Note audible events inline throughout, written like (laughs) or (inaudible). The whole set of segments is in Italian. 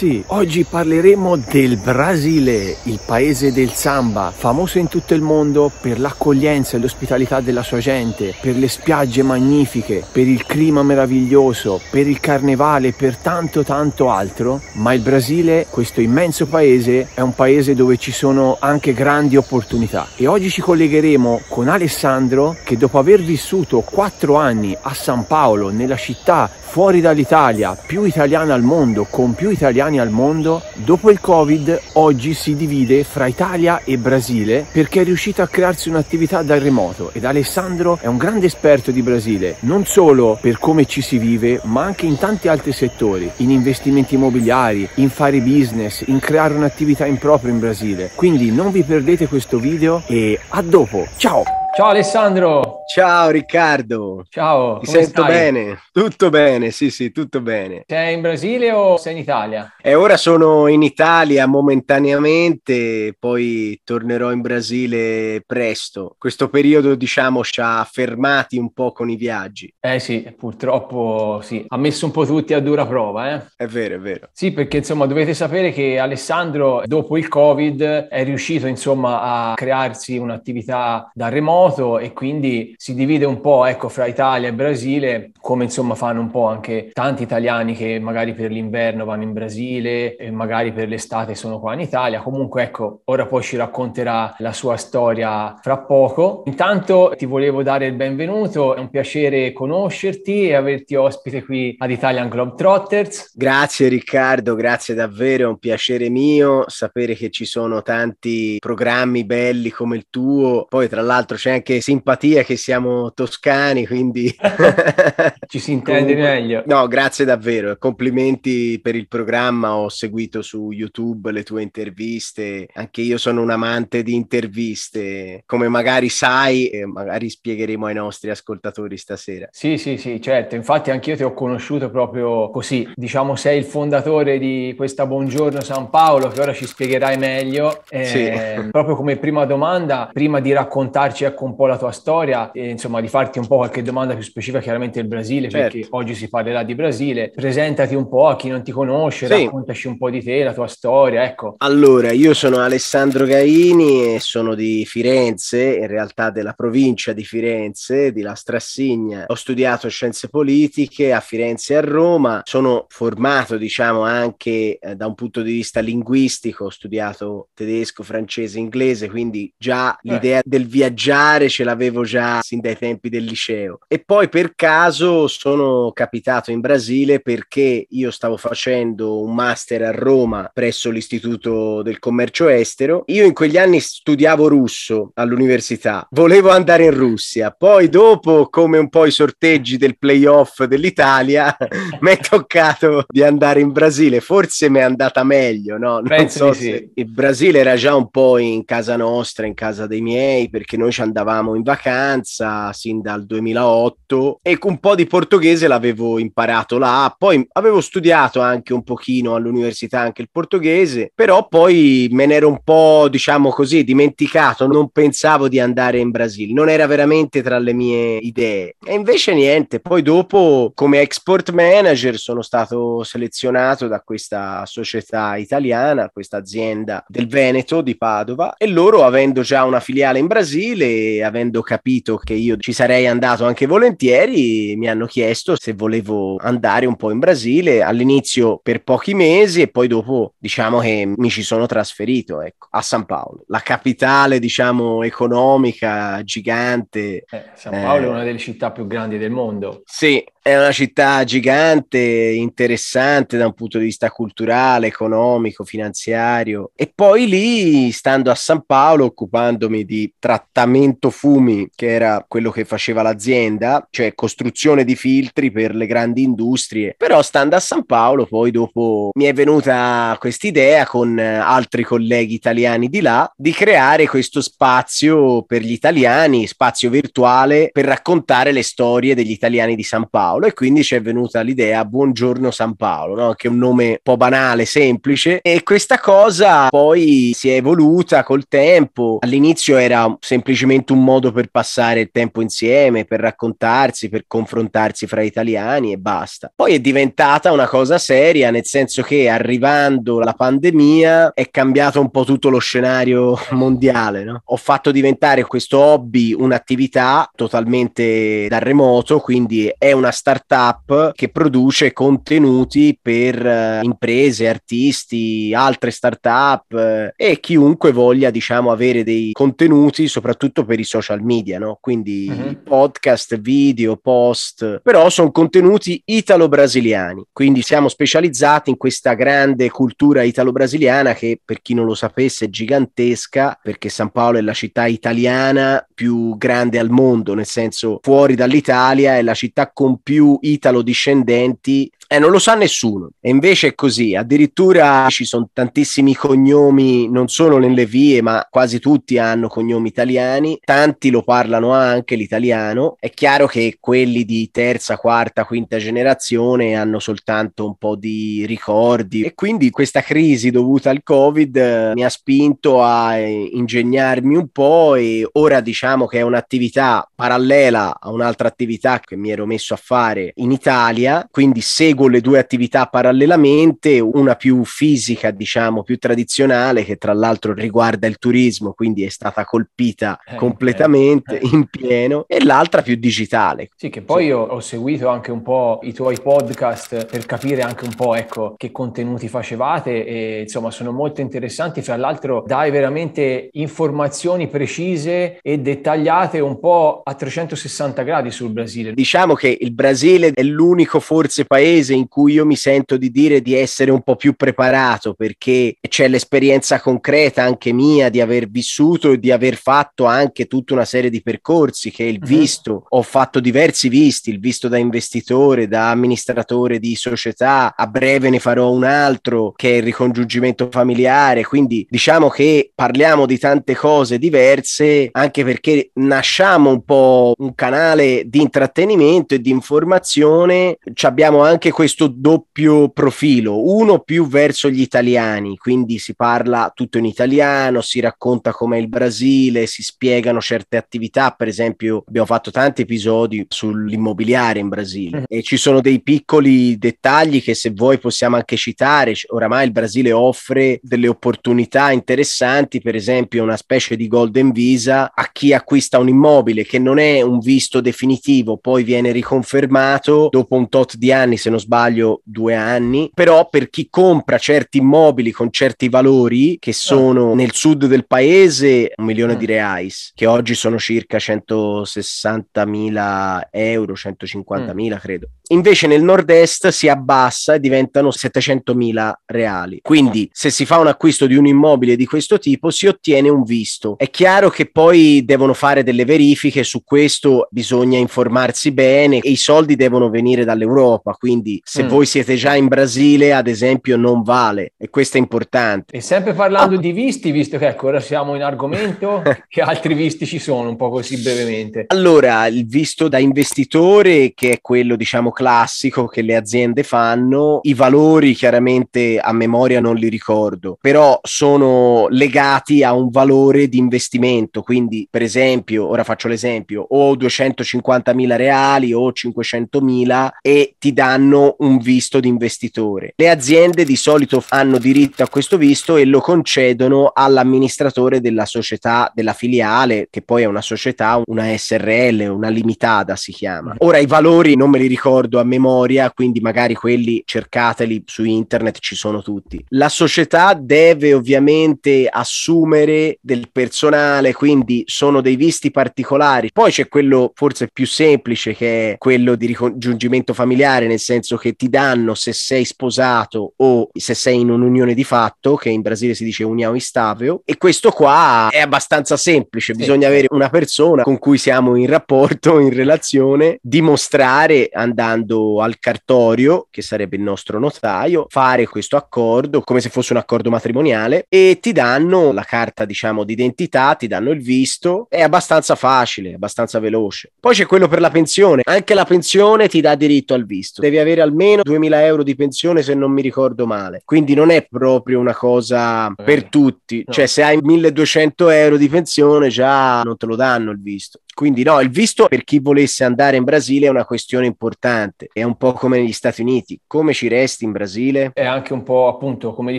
ragazzi, oggi parleremo del Brasile, il paese del samba, famoso in tutto il mondo per l'accoglienza e l'ospitalità della sua gente, per le spiagge magnifiche, per il clima meraviglioso, per il carnevale, per tanto tanto altro, ma il Brasile, questo immenso paese, è un paese dove ci sono anche grandi opportunità e oggi ci collegheremo con Alessandro che dopo aver vissuto 4 anni a San Paolo, nella città fuori dall'Italia, più italiana al mondo, con più italiani al mondo, dopo il Covid oggi si divide fra Italia e Brasile perché è riuscito a crearsi un'attività dal remoto ed Alessandro è un grande esperto di Brasile, non solo per come ci si vive, ma anche in tanti altri settori, in investimenti immobiliari, in fare business, in creare un'attività in proprio in Brasile. Quindi non vi perdete questo video e a dopo, ciao! Ciao Alessandro. Ciao Riccardo. Ciao. Ti sento stai? bene? Tutto bene, sì, sì, tutto bene. Sei in Brasile o sei in Italia? E ora sono in Italia momentaneamente, poi tornerò in Brasile presto. Questo periodo, diciamo, ci ha fermati un po' con i viaggi. Eh sì, purtroppo sì. Ha messo un po' tutti a dura prova, eh? È vero, è vero. Sì, perché insomma dovete sapere che Alessandro, dopo il Covid, è riuscito insomma a crearsi un'attività da remoto moto e quindi si divide un po' ecco, fra Italia e Brasile, come insomma fanno un po' anche tanti italiani che magari per l'inverno vanno in Brasile e magari per l'estate sono qua in Italia. Comunque ecco, ora poi ci racconterà la sua storia fra poco. Intanto ti volevo dare il benvenuto, è un piacere conoscerti e averti ospite qui ad Italian Globetrotters. Grazie Riccardo, grazie davvero, è un piacere mio sapere che ci sono tanti programmi belli come il tuo. Poi tra l'altro c'è c'è anche simpatia che siamo toscani, quindi (laughs) ci si intende meglio. No, grazie davvero, complimenti per il programma, ho seguito su YouTube le tue interviste, anche io sono un amante di interviste, come magari sai, eh, magari spiegheremo ai nostri ascoltatori stasera. Sì, sì, sì, certo, infatti anch'io ti ho conosciuto proprio così, diciamo sei il fondatore di questa Buongiorno San Paolo che ora ci spiegherai meglio. Eh, sì. Proprio come prima domanda, prima di raccontarci racconti un po' la tua storia e insomma di farti un po' qualche domanda più specifica chiaramente del Brasile certo. perché oggi si parlerà di Brasile. Presentati un po' a chi non ti conosce, sì. raccontaci un po' di te, la tua storia, ecco. Allora, io sono Alessandro Gaini e sono di Firenze, in realtà della provincia di Firenze, di La Strassigna. Ho studiato scienze politiche a Firenze e a Roma, sono formato diciamo anche eh, da un punto di vista linguistico, ho studiato tedesco, francese, inglese, quindi già eh. l'idea eh. del viaggiare particolare ce l'avevo già sin dai tempi del liceo e poi per caso sono capitato in Brasile perché io stavo facendo un master a Roma presso l'Istituto del Commercio Estero. Io in quegli anni studiavo russo all'università, volevo andare in Russia, poi dopo come un po' i sorteggi del playoff dell'Italia (laughs) mi è toccato di andare in Brasile, forse mi è andata meglio, no? Non Penso so sì. Il Brasile era già un po' in casa nostra, in casa dei miei, perché noi ci andavamo andavamo in vacanza sin dal 2008 e un po' di portoghese l'avevo imparato là, poi avevo studiato anche un pochino all'università anche il portoghese, però poi me ne ero un po', diciamo così, dimenticato, non pensavo di andare in Brasile, non era veramente tra le mie idee. E invece niente, poi dopo come export manager sono stato selezionato da questa società italiana, questa azienda del Veneto di Padova e loro avendo già una filiale in Brasile avendo capito che io ci sarei andato anche volentieri, mi hanno chiesto se volevo andare un po' in Brasile, all'inizio per pochi mesi e poi dopo diciamo che mi ci sono trasferito ecco, a San Paolo, la capitale diciamo economica gigante. Eh, San Paolo eh, è una delle città più grandi del mondo. Sì, è una città gigante, interessante da un punto di vista culturale, economico, finanziario. E poi lì, stando a San Paolo, occupandomi di trattamento fumi, che era quello che faceva l'azienda, cioè costruzione di filtri per le grandi industrie. Però stando a San Paolo, poi dopo mi è venuta questa idea con altri colleghi italiani di là di creare questo spazio per gli italiani, spazio virtuale per raccontare le storie degli italiani di San Paolo Paolo e quindi ci è venuta l'idea Buongiorno San Paolo, no? che è un nome un po' banale, semplice e questa cosa poi si è evoluta col tempo. All'inizio era semplicemente un modo per passare il tempo insieme, per raccontarsi, per confrontarsi fra italiani e basta. Poi è diventata una cosa seria, nel senso che arrivando la pandemia è cambiato un po' tutto lo scenario (laughs) mondiale. No? Ho fatto diventare questo hobby un'attività totalmente da remoto, quindi è una stagione startup che produce contenuti per eh, imprese, artisti, altre startup eh, e chiunque voglia, diciamo, avere dei contenuti soprattutto per i social media, no? Quindi uh-huh. podcast, video, post, però sono contenuti italo-brasiliani. Quindi siamo specializzati in questa grande cultura italo-brasiliana che per chi non lo sapesse è gigantesca perché San Paolo è la città italiana più grande al mondo, nel senso fuori dall'Italia è la città completa più italo-discendenti eh, non lo sa nessuno, e invece è così. Addirittura ci sono tantissimi cognomi, non solo nelle vie, ma quasi tutti hanno cognomi italiani. Tanti lo parlano anche l'italiano. È chiaro che quelli di terza, quarta, quinta generazione hanno soltanto un po' di ricordi. E quindi questa crisi dovuta al Covid eh, mi ha spinto a eh, ingegnarmi un po'. E ora diciamo che è un'attività parallela a un'altra attività che mi ero messo a fare in Italia. Quindi seguo seguo le due attività parallelamente, una più fisica, diciamo, più tradizionale, che tra l'altro riguarda il turismo, quindi è stata colpita eh, eh completamente eh, eh. in pieno, e l'altra più digitale. Sì, che poi sì. io ho seguito anche un po' i tuoi podcast per capire anche un po', ecco, che contenuti facevate e insomma sono molto interessanti, fra l'altro dai veramente informazioni precise e dettagliate un po' a 360 gradi sul Brasile. Diciamo che il Brasile è l'unico forse paese mese in cui io mi sento di dire di essere un po' più preparato perché c'è l'esperienza concreta anche mia di aver vissuto e di aver fatto anche tutta una serie di percorsi che il mhm. visto, mm-hmm. ho fatto diversi visti, il visto da investitore, da amministratore di società, a breve ne farò un altro che è il ricongiungimento familiare, quindi diciamo che parliamo di tante cose diverse anche perché nasciamo un po' un canale di intrattenimento e di informazione, ci abbiamo anche questo doppio profilo, uno più verso gli italiani, quindi si parla tutto in italiano, si racconta com'è il Brasile, si spiegano certe attività, per esempio abbiamo fatto tanti episodi sull'immobiliare in Brasile mhm. e ci sono dei piccoli dettagli che se vuoi possiamo anche citare, oramai il Brasile offre delle opportunità interessanti, per esempio una specie di golden visa a chi acquista un immobile che non è un visto definitivo, poi viene riconfermato dopo un tot di anni, se non sbaglio sbaglio due anni, però per chi compra certi immobili con certi valori che sono nel sud del paese un milione mm. di reais, che oggi sono circa 160 mila euro, 150 150.000 mm. credo invece nel nord-est si abbassa e diventano 700.000 reali. Quindi se si fa un acquisto di un immobile di questo tipo si ottiene un visto. È chiaro che poi devono fare delle verifiche, su questo bisogna informarsi bene e i soldi devono venire dall'Europa, quindi se mm. voi siete già in Brasile ad esempio non vale e questo è importante. E sempre parlando ah. di visti, visto che ecco ora siamo in argomento, (laughs) che altri visti ci sono un po' così brevemente? Allora, il visto da investitore che è quello diciamo classico che le aziende fanno. I valori chiaramente a memoria non li ricordo, però sono legati a un valore di investimento. Quindi, per esempio, ora faccio l'esempio, o 250.000 reali o 500.000 e ti danno un visto di investitore. Le aziende di solito hanno diritto a questo visto e lo concedono all'amministratore della società, della filiale, che poi è una società, una SRL, una limitata si chiama. Mm. Ora i valori non me li ricordo ricordo a memoria, quindi magari quelli cercateli su internet, ci sono tutti. La società deve ovviamente assumere del personale, quindi sono dei visti particolari. Poi c'è quello forse più semplice che è quello di ricongiungimento familiare, nel senso che ti danno se sei sposato o se sei in un'unione di fatto, che in Brasile si dice uniao istaveo, e questo qua è abbastanza semplice, sì. bisogna avere una persona con cui siamo in rapporto, in relazione, dimostrare andando andando al cartorio, che sarebbe il nostro notaio, fare questo accordo come se fosse un accordo matrimoniale e ti danno la carta, diciamo, d'identità, ti danno il visto. È abbastanza facile, abbastanza veloce. Poi c'è quello per la pensione. Anche la pensione ti dà diritto al visto. Devi avere almeno 2000 euro di pensione se non mi ricordo male. Quindi non è proprio una cosa per eh, tutti. Cioè, se hai 1200 euro di pensione già non te lo danno il visto. Quindi no, il visto per chi volesse andare in Brasile è una questione importante, è un po' come negli Stati Uniti, come ci resti in Brasile? È anche un po' appunto come gli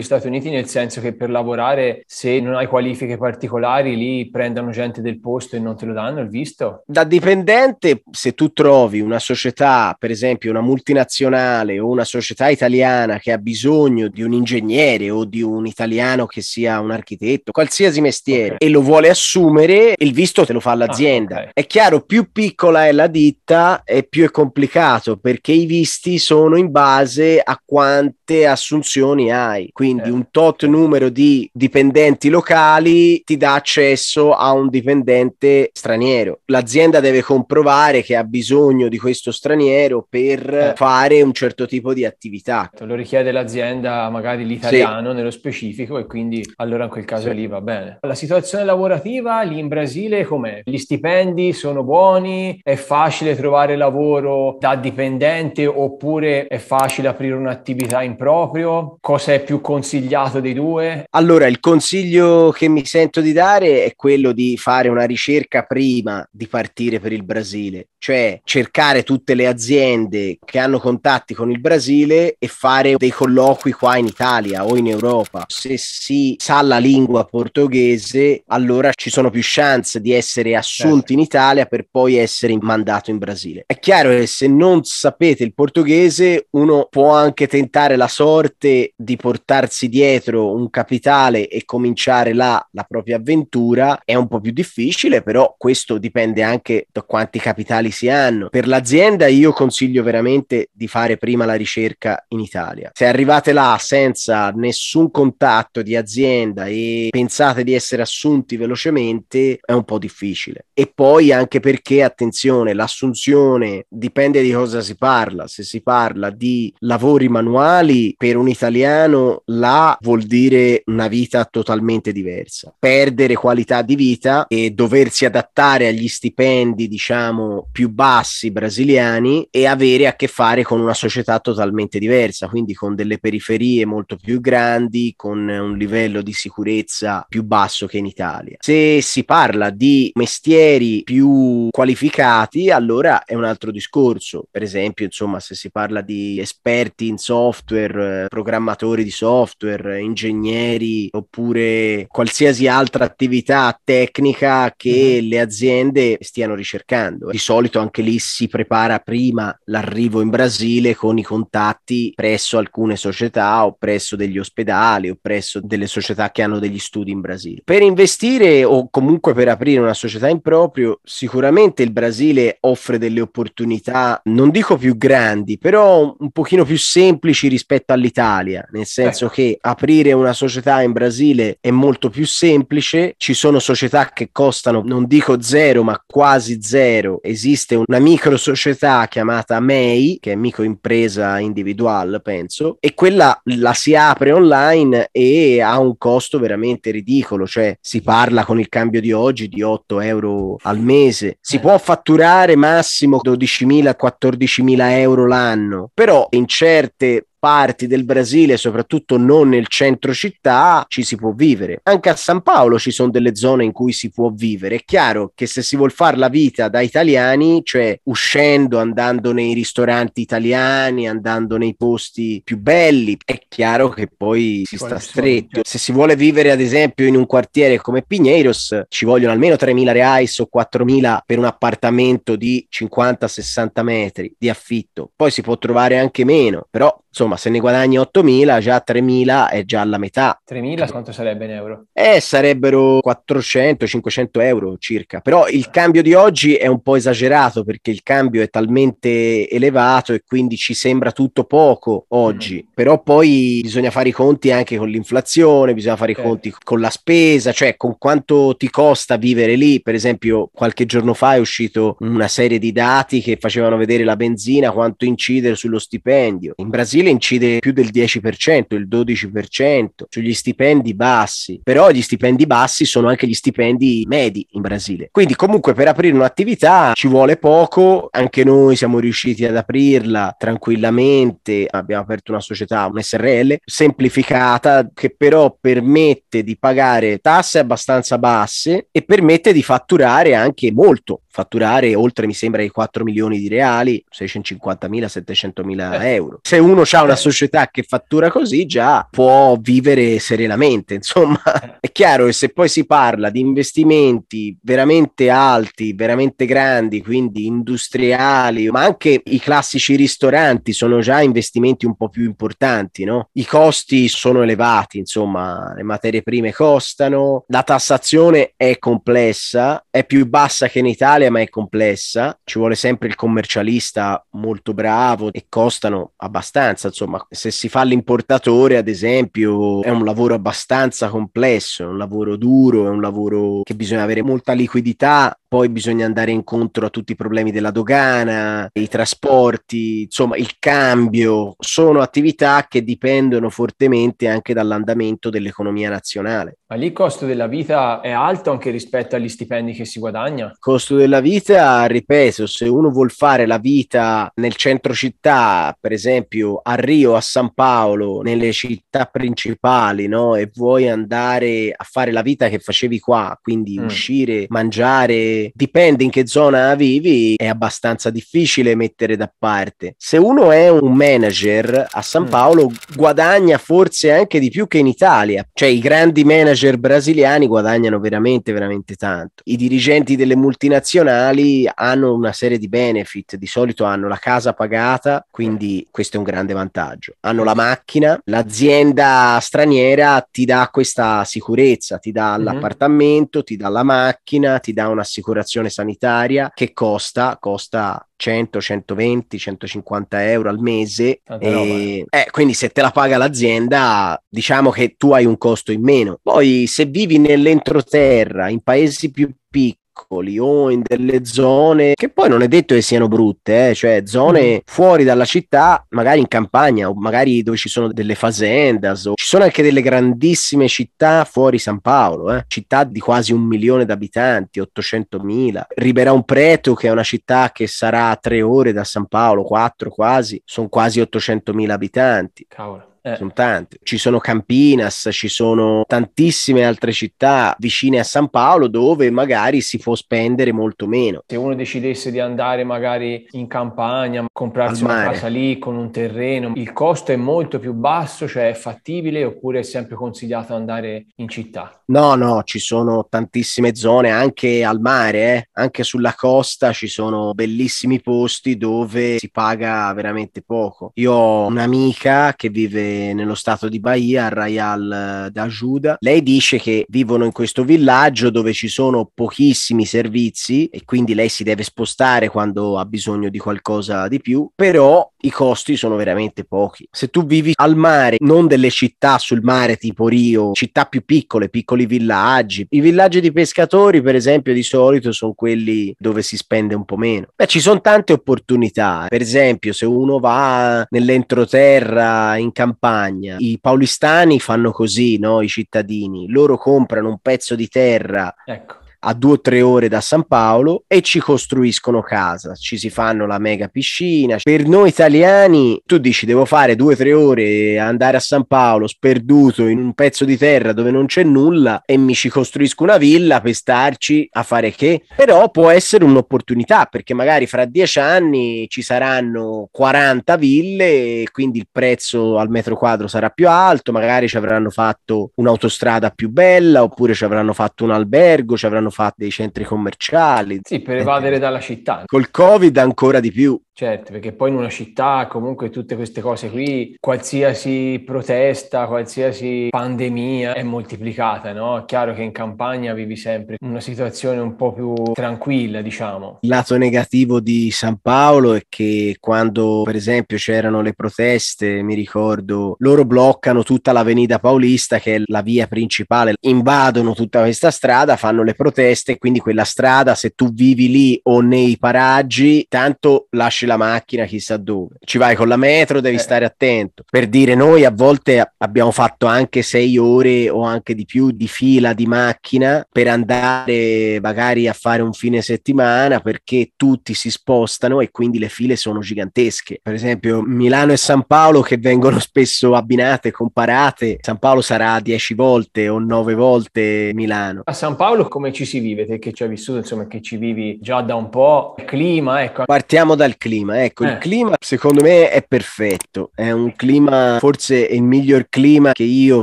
Stati Uniti nel senso che per lavorare se non hai qualifiche particolari lì prendano gente del posto e non te lo danno il visto. Da dipendente se tu trovi una società, per esempio una multinazionale o una società italiana che ha bisogno di un ingegnere o di un italiano che sia un architetto, qualsiasi mestiere okay. e lo vuole assumere, il visto te lo fa ah, l'azienda. Ah, okay è chiaro, più piccola è la ditta e più è complicato perché i visti sono in base a quanto quante assunzioni hai. Quindi eh. un tot numero di dipendenti locali ti dà accesso a un dipendente straniero. L'azienda deve comprovare che ha bisogno di questo straniero per eh. fare un certo tipo di attività. Lo richiede l'azienda, magari l'italiano sì. nello specifico, e quindi allora in quel caso sì. lì va bene. La situazione lavorativa lì in Brasile com'è? Gli stipendi sono buoni? È facile trovare lavoro da dipendente oppure è facile aprire un'attività in proprio? Cosa è più consigliato dei due? Allora, il consiglio che mi sento di dare è quello di fare una ricerca prima di partire per il Brasile, cioè cercare tutte le aziende che hanno contatti con il Brasile e fare dei colloqui qua in Italia o in Europa. Se si sa la lingua portoghese, allora ci sono più chance di essere assunti certo. in Italia per poi essere mandato in Brasile. È chiaro che se non sapete il portoghese, uno può anche tentare la sorte di portarsi dietro un capitale e cominciare là la propria avventura è un po' più difficile, però questo dipende anche da quanti capitali si hanno. Per l'azienda io consiglio veramente di fare prima la ricerca in Italia. Se arrivate là senza nessun contatto di azienda e pensate di essere assunti velocemente, è un po' difficile. E poi anche perché, attenzione, l'assunzione dipende di cosa si parla. Se si parla di lavori manuali, mondiali per un italiano là vuol dire una vita totalmente diversa. Perdere qualità di vita e doversi adattare agli stipendi, diciamo, più bassi brasiliani e avere a che fare con una società totalmente diversa, quindi con delle periferie molto più grandi, con un livello di sicurezza più basso che in Italia. Se si parla di mestieri più qualificati, allora è un altro discorso. Per esempio, insomma, se si parla di esperti in software software, eh, programmatori di software, eh, ingegneri oppure qualsiasi altra attività tecnica che mhm. le aziende stiano ricercando. Di solito anche lì si prepara prima l'arrivo in Brasile con i contatti presso alcune società o presso degli ospedali o presso delle società che hanno degli studi in Brasile. Per investire o comunque per aprire una società in proprio, sicuramente il Brasile offre delle opportunità, non dico più grandi, però un pochino più semplici rispetto rispetto all'Italia, nel eh. senso ecco. che aprire una società in Brasile è molto più semplice, ci sono società che costano, non dico zero, ma quasi zero. Esiste una micro società chiamata MEI, che è microimpresa individuale, penso, e quella la si apre online e ha un costo veramente ridicolo, cioè si parla con il cambio di oggi di 8 euro al mese, si eh. può fatturare massimo 12.000-14.000 euro l'anno, però in certe parti del Brasile, soprattutto non nel centro città, ci si può vivere. Anche a San Paolo ci sono delle zone in cui si può vivere. È chiaro che se si vuole fare la vita da italiani, cioè uscendo, andando nei ristoranti italiani, andando nei posti più belli, è chiaro che poi si sta stretto. Certo. Se si vuole vivere, ad esempio, in un quartiere come Pigneiros, ci vogliono almeno 3.000 reais o 4.000 per un appartamento di 50-60 metri di affitto. Poi si può trovare anche meno, però insomma, se ne guadagni 8.000, già 3.000 è già la metà. 3.000 quanto sarebbe in euro? Eh, sarebbero 400-500 euro circa, però il eh. cambio di oggi è un po' esagerato perché il cambio è talmente elevato e quindi ci sembra tutto poco oggi, mm. però poi bisogna fare i conti anche con l'inflazione, bisogna fare okay. i certo. conti con la spesa, cioè con quanto ti costa vivere lì. Per esempio, qualche giorno fa è uscito una serie di dati che facevano vedere la benzina, quanto incide sullo stipendio. In Brasile Brasile incide più del 10%, il 12%, sugli stipendi bassi, però gli stipendi bassi sono anche gli stipendi medi in Brasile. Quindi comunque per aprire un'attività ci vuole poco, anche noi siamo riusciti ad aprirla tranquillamente, abbiamo aperto una società, un SRL, semplificata che però permette di pagare tasse abbastanza basse e permette di fatturare anche molto fatturare oltre, mi sembra, i 4 milioni di reali, 650 mila, 700 eh. mila euro. Se uno ha una eh. società che fattura così, già può vivere serenamente. Insomma, eh. è chiaro che se poi si parla di investimenti veramente alti, veramente grandi, quindi industriali, ma anche i classici ristoranti sono già investimenti un po' più importanti, no? I costi sono elevati, insomma, le materie prime costano, la tassazione è complessa, è più bassa che in Italia Italia, ma è complessa, ci vuole sempre il commercialista molto bravo e costano abbastanza, insomma, se si fa l'importatore, ad esempio, è un lavoro abbastanza complesso, è un lavoro duro, è un lavoro che bisogna avere molta liquidità, poi bisogna andare incontro a tutti i problemi della dogana, i trasporti, insomma, il cambio, sono attività che dipendono fortemente anche dall'andamento dell'economia nazionale. Ma lì il costo della vita è alto anche rispetto agli stipendi che si guadagna? Il Costo della vita, ripeto, se uno vuol fare la vita nel centro città, per esempio a Rio, a San Paolo, nelle città principali, no? E vuoi andare a fare la vita che facevi qua, quindi mm. uscire, mangiare, dipende in che zona vivi, è abbastanza difficile mettere da parte. Se uno è un manager a San mm. Paolo, guadagna forse anche di più che in Italia. Cioè i grandi manager manager brasiliani guadagnano veramente, veramente tanto. I dirigenti delle multinazionali hanno una serie di benefit, di solito hanno la casa pagata, quindi questo è un grande vantaggio. Hanno la macchina, l'azienda straniera ti dà questa sicurezza, ti dà mm-hmm. l'appartamento, ti dà la macchina, ti dà un'assicurazione sanitaria che costa, costa 100, 120, 150 euro al mese. E, eh. eh, quindi se te la paga l'azienda, diciamo che tu hai un costo in meno. Poi se vivi nell'entroterra, in paesi più piccoli, piccoli o in delle zone che poi non è detto che siano brutte, eh, cioè zone mm. fuori dalla città, magari in campagna o magari dove ci sono delle fazendas o ci sono anche delle grandissime città fuori San Paolo, eh, città di quasi un milione d'abitanti, 800.000. Ribeirão Preto che è una città che sarà a tre ore da San Paolo, quattro quasi, sono quasi 800 mila abitanti. Cavolo eh. sono tante. Ci sono Campinas, ci sono tantissime altre città vicine a San Paolo dove magari si può spendere molto meno. Se uno decidesse di andare magari in campagna, comprarsi una casa lì con un terreno, il costo è molto più basso, cioè è fattibile oppure è sempre consigliato andare in città? No, no, ci sono tantissime zone anche al mare, eh? anche sulla costa ci sono bellissimi posti dove si paga veramente poco. Io ho un'amica che vive nello stato di Bahia, a Rayal eh, d'Ajuda. Lei dice che vivono in questo villaggio dove ci sono pochissimi servizi e quindi lei si deve spostare quando ha bisogno di qualcosa di più, però i costi sono veramente pochi. Se tu vivi al mare, non delle città sul mare tipo Rio, città più piccole, piccoli villaggi. I villaggi di pescatori, per esempio, di solito sono quelli dove si spende un po' meno. Beh, ci sono tante opportunità. Per esempio, se uno va nell'entroterra in campagna, i paulistani fanno così, no? I cittadini, loro comprano un pezzo di terra. Ecco a due o tre ore da San Paolo e ci costruiscono casa, ci si fanno la mega piscina. Per noi italiani, tu dici devo fare due o tre ore, andare a San Paolo sperduto in un pezzo di terra dove non c'è nulla e mi ci costruisco una villa per starci a fare che? Però può essere un'opportunità perché magari fra dieci anni ci saranno 40 ville e quindi il prezzo al metro quadro sarà più alto, magari ci avranno fatto un'autostrada più bella oppure ci avranno fatto un albergo, ci avranno hanno fatto dei centri commerciali. Sì, per evadere eh, dalla città. Col Covid ancora di più. Certo, perché poi in una città comunque tutte queste cose qui, qualsiasi protesta, qualsiasi pandemia è moltiplicata, no? È chiaro che in campagna vivi sempre una situazione un po' più tranquilla, diciamo. Il lato negativo di San Paolo è che quando per esempio c'erano le proteste, mi ricordo, loro bloccano tutta l'Avenida Paulista che è la via principale, invadono tutta questa strada, fanno le proteste testa e quindi quella strada, se tu vivi lì o nei paraggi, tanto lasci la macchina chissà dove. Ci vai con la metro, devi eh. stare attento. Per dire, noi a volte abbiamo fatto anche sei ore o anche di più di fila di macchina per andare magari a fare un fine settimana perché tutti si spostano e quindi le file sono gigantesche. Per esempio, Milano e San Paolo che vengono (laughs) spesso abbinate, comparate. San Paolo sarà dieci volte o nove volte Milano. A San Paolo come ci si vive, te che ci hai vissuto, insomma, che ci vivi già da un po'. Il clima, ecco. Partiamo dal clima, ecco, eh. il clima secondo me è perfetto, è un clima, forse il miglior clima che io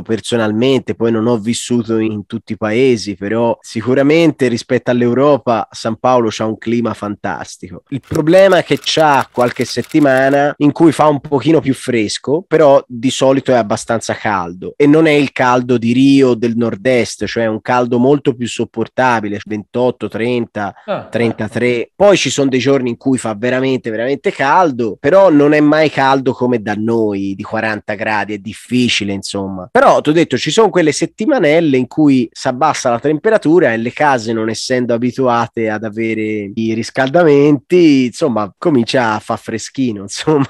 personalmente, poi non ho vissuto in tutti i paesi, però sicuramente rispetto all'Europa San Paolo ha un clima fantastico. Il problema è che c'ha qualche settimana in cui fa un pochino più fresco, però di solito è abbastanza caldo e non è il caldo di Rio del nord-est, cioè un caldo molto più sopportato stabile, 28, 30, ah, 33. Poi ci sono dei giorni in cui fa veramente, veramente caldo, però non è mai caldo come da noi, di 40 gradi, è difficile insomma. Però ti ho detto, ci sono quelle settimanelle in cui si abbassa la temperatura e le case non essendo abituate ad avere i riscaldamenti, insomma, comincia a far freschino, (laughs) insomma.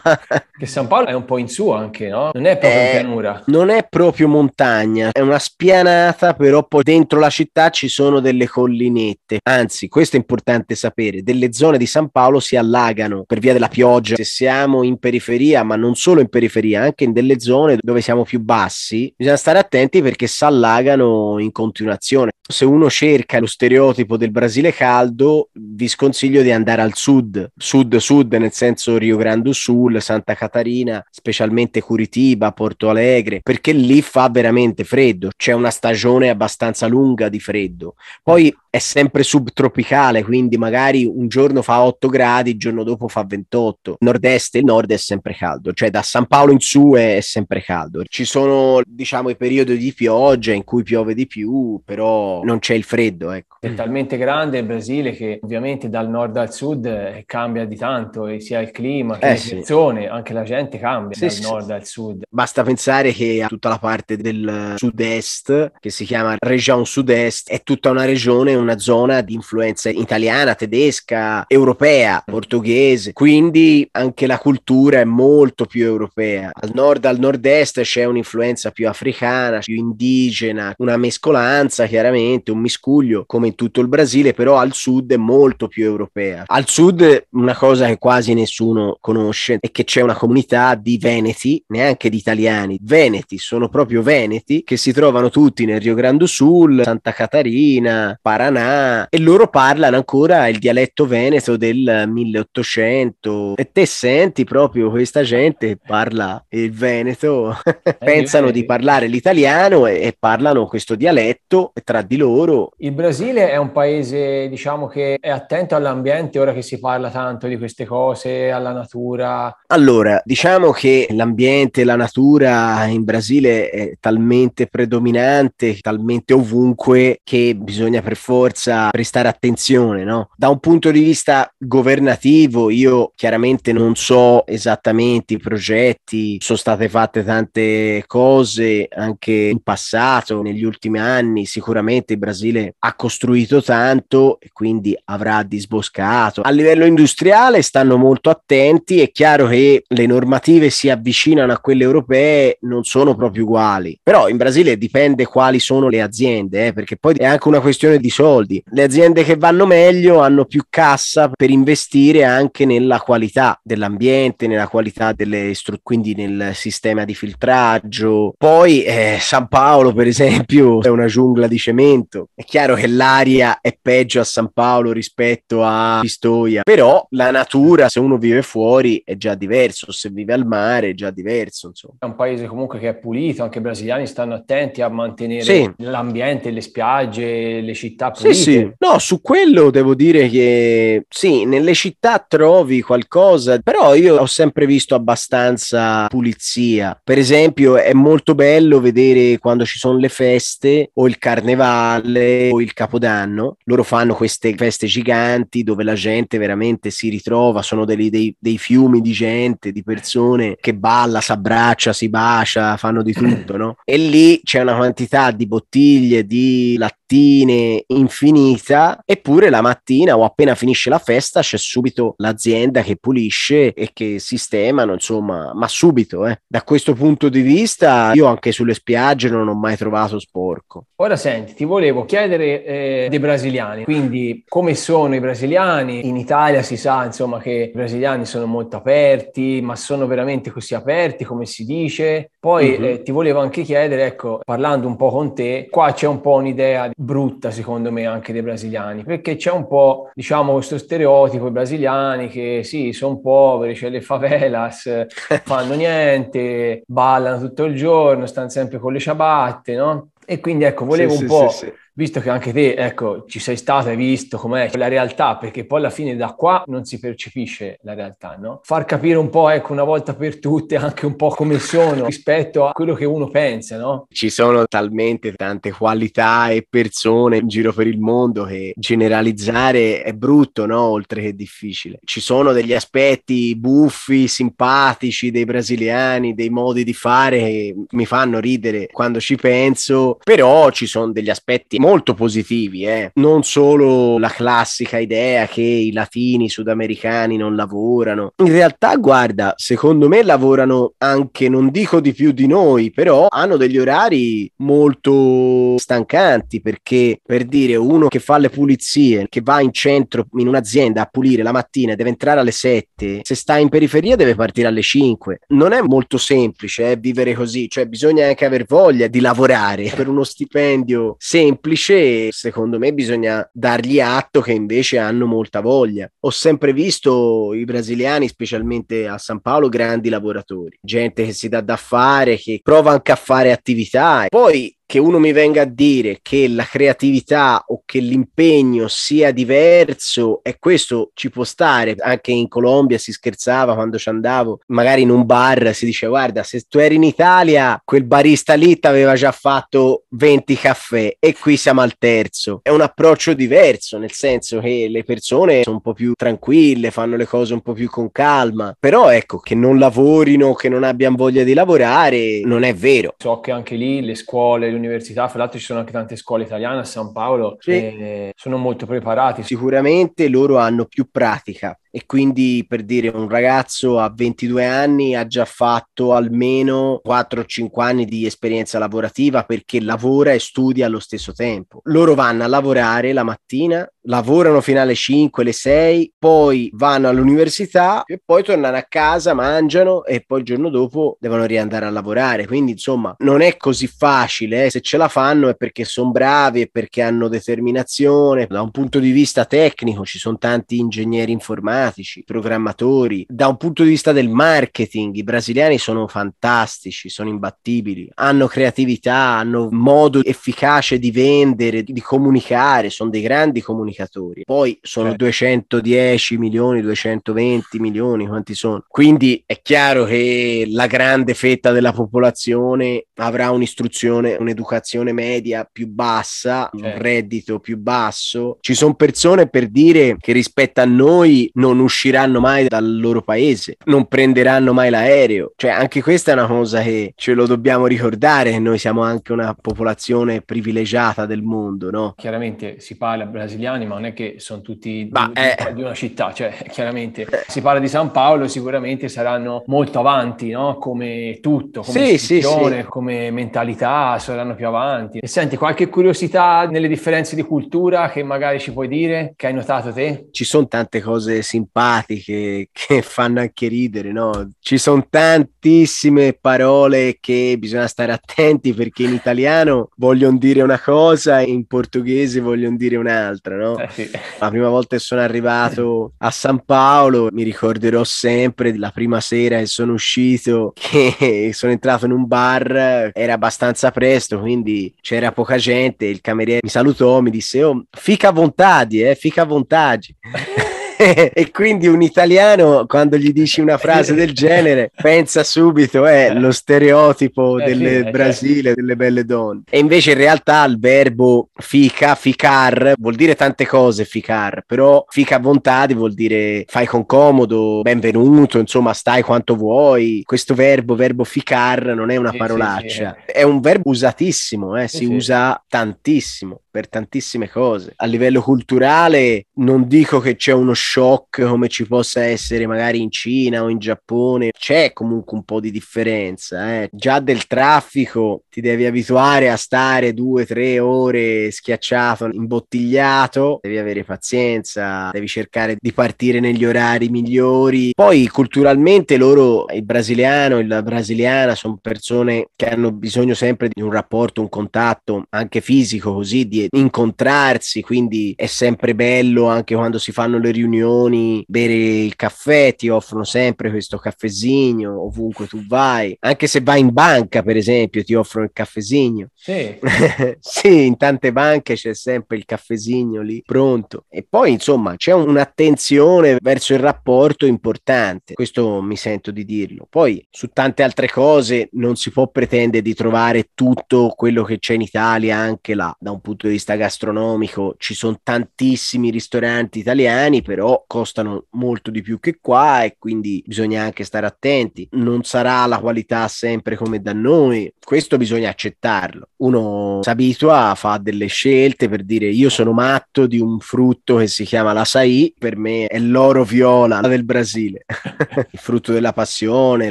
Che San Paolo è un po' in su anche, no? Non è proprio è, eh, pianura. Non è proprio montagna, è una spianata, però poi dentro la città ci sono delle collinette. Anzi, questo è importante sapere, delle zone di San Paolo si allagano per via della pioggia. Se siamo in periferia, ma non solo in periferia, anche in delle zone dove siamo più bassi, bisogna stare attenti perché si allagano in continuazione. Se uno cerca lo stereotipo del Brasile caldo, vi sconsiglio di andare al sud, sud-sud, nel senso Rio Grande do Sul, Santa Catarina, specialmente Curitiba, Porto Alegre, perché lì fa veramente freddo, c'è una stagione abbastanza lunga di freddo. Poi è sempre subtropicale, quindi magari un giorno fa 8 gradi, il giorno dopo fa 28. Nord-est e nord è sempre caldo, cioè da San Paolo in su è, è sempre caldo. Ci sono, diciamo, i periodi di pioggia in cui piove di più, però non c'è il freddo, ecco. È talmente grande il Brasile che ovviamente dal nord al sud eh, cambia di tanto, eh, sia il clima che eh, le sì. persone, anche la gente cambia sì, dal sì. nord al sud. Basta pensare che tutta la parte del sud-est, che si chiama Region Sud-Est, è tutta una regione Pordenone è una zona di influenza italiana, tedesca, europea, portoghese, quindi anche la cultura è molto più europea. Al nord, al nord-est c'è un'influenza più africana, più indigena, una mescolanza chiaramente, un miscuglio come in tutto il Brasile, però al sud è molto più europea. Al sud una cosa che quasi nessuno conosce è che c'è una comunità di veneti, neanche di italiani, veneti, sono proprio veneti che si trovano tutti nel Rio Grande do Sul, Santa Catarina, Paranà e loro parlano ancora il dialetto veneto del 1800 e te senti proprio questa gente che parla il veneto, (laughs) eh, pensano di parlare l'italiano e, e parlano questo dialetto tra di loro. Il Brasile è un paese diciamo che è attento all'ambiente ora che si parla tanto di queste cose, alla natura. Allora, diciamo che l'ambiente, la natura in Brasile è talmente predominante, talmente ovunque che bisogna per forza prestare attenzione, no? Da un punto di vista governativo io chiaramente non so esattamente i progetti, sono state fatte tante cose anche in passato, negli ultimi anni, sicuramente il Brasile ha costruito tanto e quindi avrà disboscato. A livello industriale stanno molto attenti, è chiaro che le normative si avvicinano a quelle europee, non sono proprio uguali, però in Brasile dipende quali sono le aziende, eh, perché poi è anche una questione di soldi. Le aziende che vanno meglio hanno più cassa per investire anche nella qualità dell'ambiente, nella qualità delle strutture, quindi nel sistema di filtraggio. Poi eh, San Paolo, per esempio, (laughs) è una giungla di cemento. È chiaro che l'aria è peggio a San Paolo rispetto a Pistoia, però la natura, se uno vive fuori, è già diverso, se vive al mare è già diverso. Insomma. È un paese comunque che è pulito, anche i brasiliani stanno attenti a mantenere sì. l'ambiente, le spiagge, le città città pulite. Sì, sì. No, su quello devo dire che sì, nelle città trovi qualcosa, però io ho sempre visto abbastanza pulizia. Per esempio, è molto bello vedere quando ci sono le feste o il carnevale o il capodanno. Loro fanno queste feste giganti dove la gente veramente si ritrova, sono dei, dei, dei fiumi di gente, di persone che balla, si abbraccia, si bacia, fanno di (clears throat) tutto, no? E lì c'è una quantità di bottiglie, di lattine infinita, eppure la mattina o appena finisce la festa c'è subito l'azienda che pulisce e che sistemano, insomma, ma subito. Eh. Da questo punto di vista io anche sulle spiagge non ho mai trovato sporco. Ora senti, ti volevo chiedere eh, dei brasiliani, quindi come sono i brasiliani? In Italia si sa insomma che i brasiliani sono molto aperti, ma sono veramente così aperti come si dice? Poi mm-hmm. eh, ti volevo anche chiedere, ecco, parlando un po' con te, qua c'è un po' un'idea brutta secondo me anche dei brasiliani, perché c'è un po', diciamo, questo stereotipo i brasiliani che sì, sono poveri, c'è cioè le favelas, (laughs) fanno niente, ballano tutto il giorno, stanno sempre con le ciabatte, no? E quindi ecco, volevo sì, un sì, po'... Sì, visto che anche te, ecco, ci sei stato, hai visto com'è la realtà, perché poi alla fine da qua non si percepisce la realtà, no? Far capire un po', ecco, una volta per tutte anche un po' come sono rispetto a quello che uno pensa, no? Ci sono talmente tante qualità e persone in giro per il mondo che generalizzare è brutto, no? Oltre che difficile. Ci sono degli aspetti buffi, simpatici dei brasiliani, dei modi di fare che mi fanno ridere quando ci penso, però ci sono degli aspetti molto positivi, eh. non solo la classica idea che i latini sudamericani non lavorano. In realtà, guarda, secondo me lavorano anche, non dico di più di noi, però hanno degli orari molto stancanti perché per dire uno che fa le pulizie, che va in centro in un'azienda a pulire la mattina deve entrare alle 7, se sta in periferia deve partire alle 5. Non è molto semplice eh, vivere così, cioè bisogna anche aver voglia di lavorare (laughs) per uno stipendio semplice invece secondo me bisogna dargli atto che invece hanno molta voglia. Ho sempre visto i brasiliani, specialmente a San Paolo, grandi lavoratori, gente che si dà da fare, che prova anche a fare attività. Poi che uno mi venga a dire che la creatività o che l'impegno sia diverso e questo ci può stare. Anche in Colombia si scherzava quando ci andavo, magari in un bar si dice guarda se tu eri in Italia quel barista lì ti aveva già fatto 20 caffè e qui siamo al terzo. È un approccio diverso nel senso che le persone sono un po' più tranquille, fanno le cose un po' più con calma, però ecco che non lavorino, che non abbiano voglia di lavorare, non è vero. So che anche lì le scuole, le università, fra l'altro ci sono anche tante scuole italiane a San Paolo, sì. che sono molto preparati. Sicuramente loro hanno più pratica, e quindi per dire un ragazzo a 22 anni ha già fatto almeno 4-5 anni di esperienza lavorativa perché lavora e studia allo stesso tempo. Loro vanno a lavorare la mattina, lavorano fino alle 5, alle 6, poi vanno all'università e poi tornano a casa, mangiano e poi il giorno dopo devono riandare a lavorare. Quindi insomma non è così facile, eh. se ce la fanno è perché sono bravi, è perché hanno determinazione. Da un punto di vista tecnico ci sono tanti ingegneri informatici informatici, programmatori. Da un punto di vista del marketing, i brasiliani sono fantastici, sono imbattibili, hanno creatività, hanno modo efficace di vendere, di comunicare, sono dei grandi comunicatori. Poi sono certo. 210 milioni, 220 milioni, quanti sono? Quindi è chiaro che la grande fetta della popolazione avrà un'istruzione, un'educazione media più bassa, certo. un reddito più basso. Ci sono persone per dire che rispetto a noi non non usciranno mai dal loro paese, non prenderanno mai l'aereo. Cioè, anche questa è una cosa che ce lo dobbiamo ricordare, che noi siamo anche una popolazione privilegiata del mondo, no? Chiaramente si parla brasiliani, ma non è che sono tutti ma, di, eh... di, una città, cioè, (laughs) chiaramente eh. si parla di San Paolo, sicuramente saranno molto avanti, no? Come tutto, come sì, istituzione, sì, sì. come mentalità, saranno più avanti. E senti, qualche curiosità nelle differenze di cultura che magari ci puoi dire, che hai notato te? Ci sono tante cose simili simpatiche che fanno anche ridere, no? Ci sono tantissime parole che bisogna stare attenti perché in italiano vogliono dire una cosa e in portoghese vogliono dire un'altra, no? Eh, la prima volta che sono arrivato a San Paolo mi ricorderò sempre la prima sera che sono uscito che sono entrato in un bar, era abbastanza presto, quindi c'era poca gente, il cameriere mi salutò, mi disse "Oh, fica a vontade, eh, fica a vontade". (laughs) (laughs) e quindi un italiano quando gli dici una frase del genere pensa subito è eh, lo stereotipo eh, del sì, eh, certo. Brasile, delle belle donne. E invece in realtà il verbo fica, ficar, vuol dire tante cose ficar, però fica a vontade vuol dire fai con comodo, benvenuto, insomma stai quanto vuoi. Questo verbo, verbo ficar, non è una sì, parolaccia, sì, è un verbo usatissimo, eh, si usa tantissimo per tantissime cose. A livello culturale non dico che c'è uno shock come ci possa essere magari in Cina o in Giappone, c'è comunque un po' di differenza. Eh. Già del traffico ti devi abituare a stare due, tre ore schiacciato, imbottigliato, devi avere pazienza, devi cercare di partire negli orari migliori. Poi culturalmente loro, il brasiliano e la brasiliana, sono persone che hanno bisogno sempre di un rapporto, un contatto anche fisico, così di incontrarsi, quindi è sempre bello anche quando si fanno le riunioni bere il caffè, ti offrono sempre questo caffezzino ovunque tu vai, anche se vai in banca per esempio ti offrono il caffezzino. Sì. (laughs) sì, in tante banche c'è sempre il caffezzino lì pronto e poi insomma c'è un'attenzione verso il rapporto importante, questo mi sento di dirlo. Poi su tante altre cose non si può pretendere di trovare tutto quello che c'è in Italia anche là da un punto di punto di vista gastronomico ci sono tantissimi ristoranti italiani, però costano molto di più che qua e quindi bisogna anche stare attenti. Non sarà la qualità sempre come da noi, questo bisogna accettarlo. Uno si abitua, fa delle scelte per dire io sono matto di un frutto che si chiama l'açaí, per me è l'oro viola del Brasile, (laughs) il frutto della passione,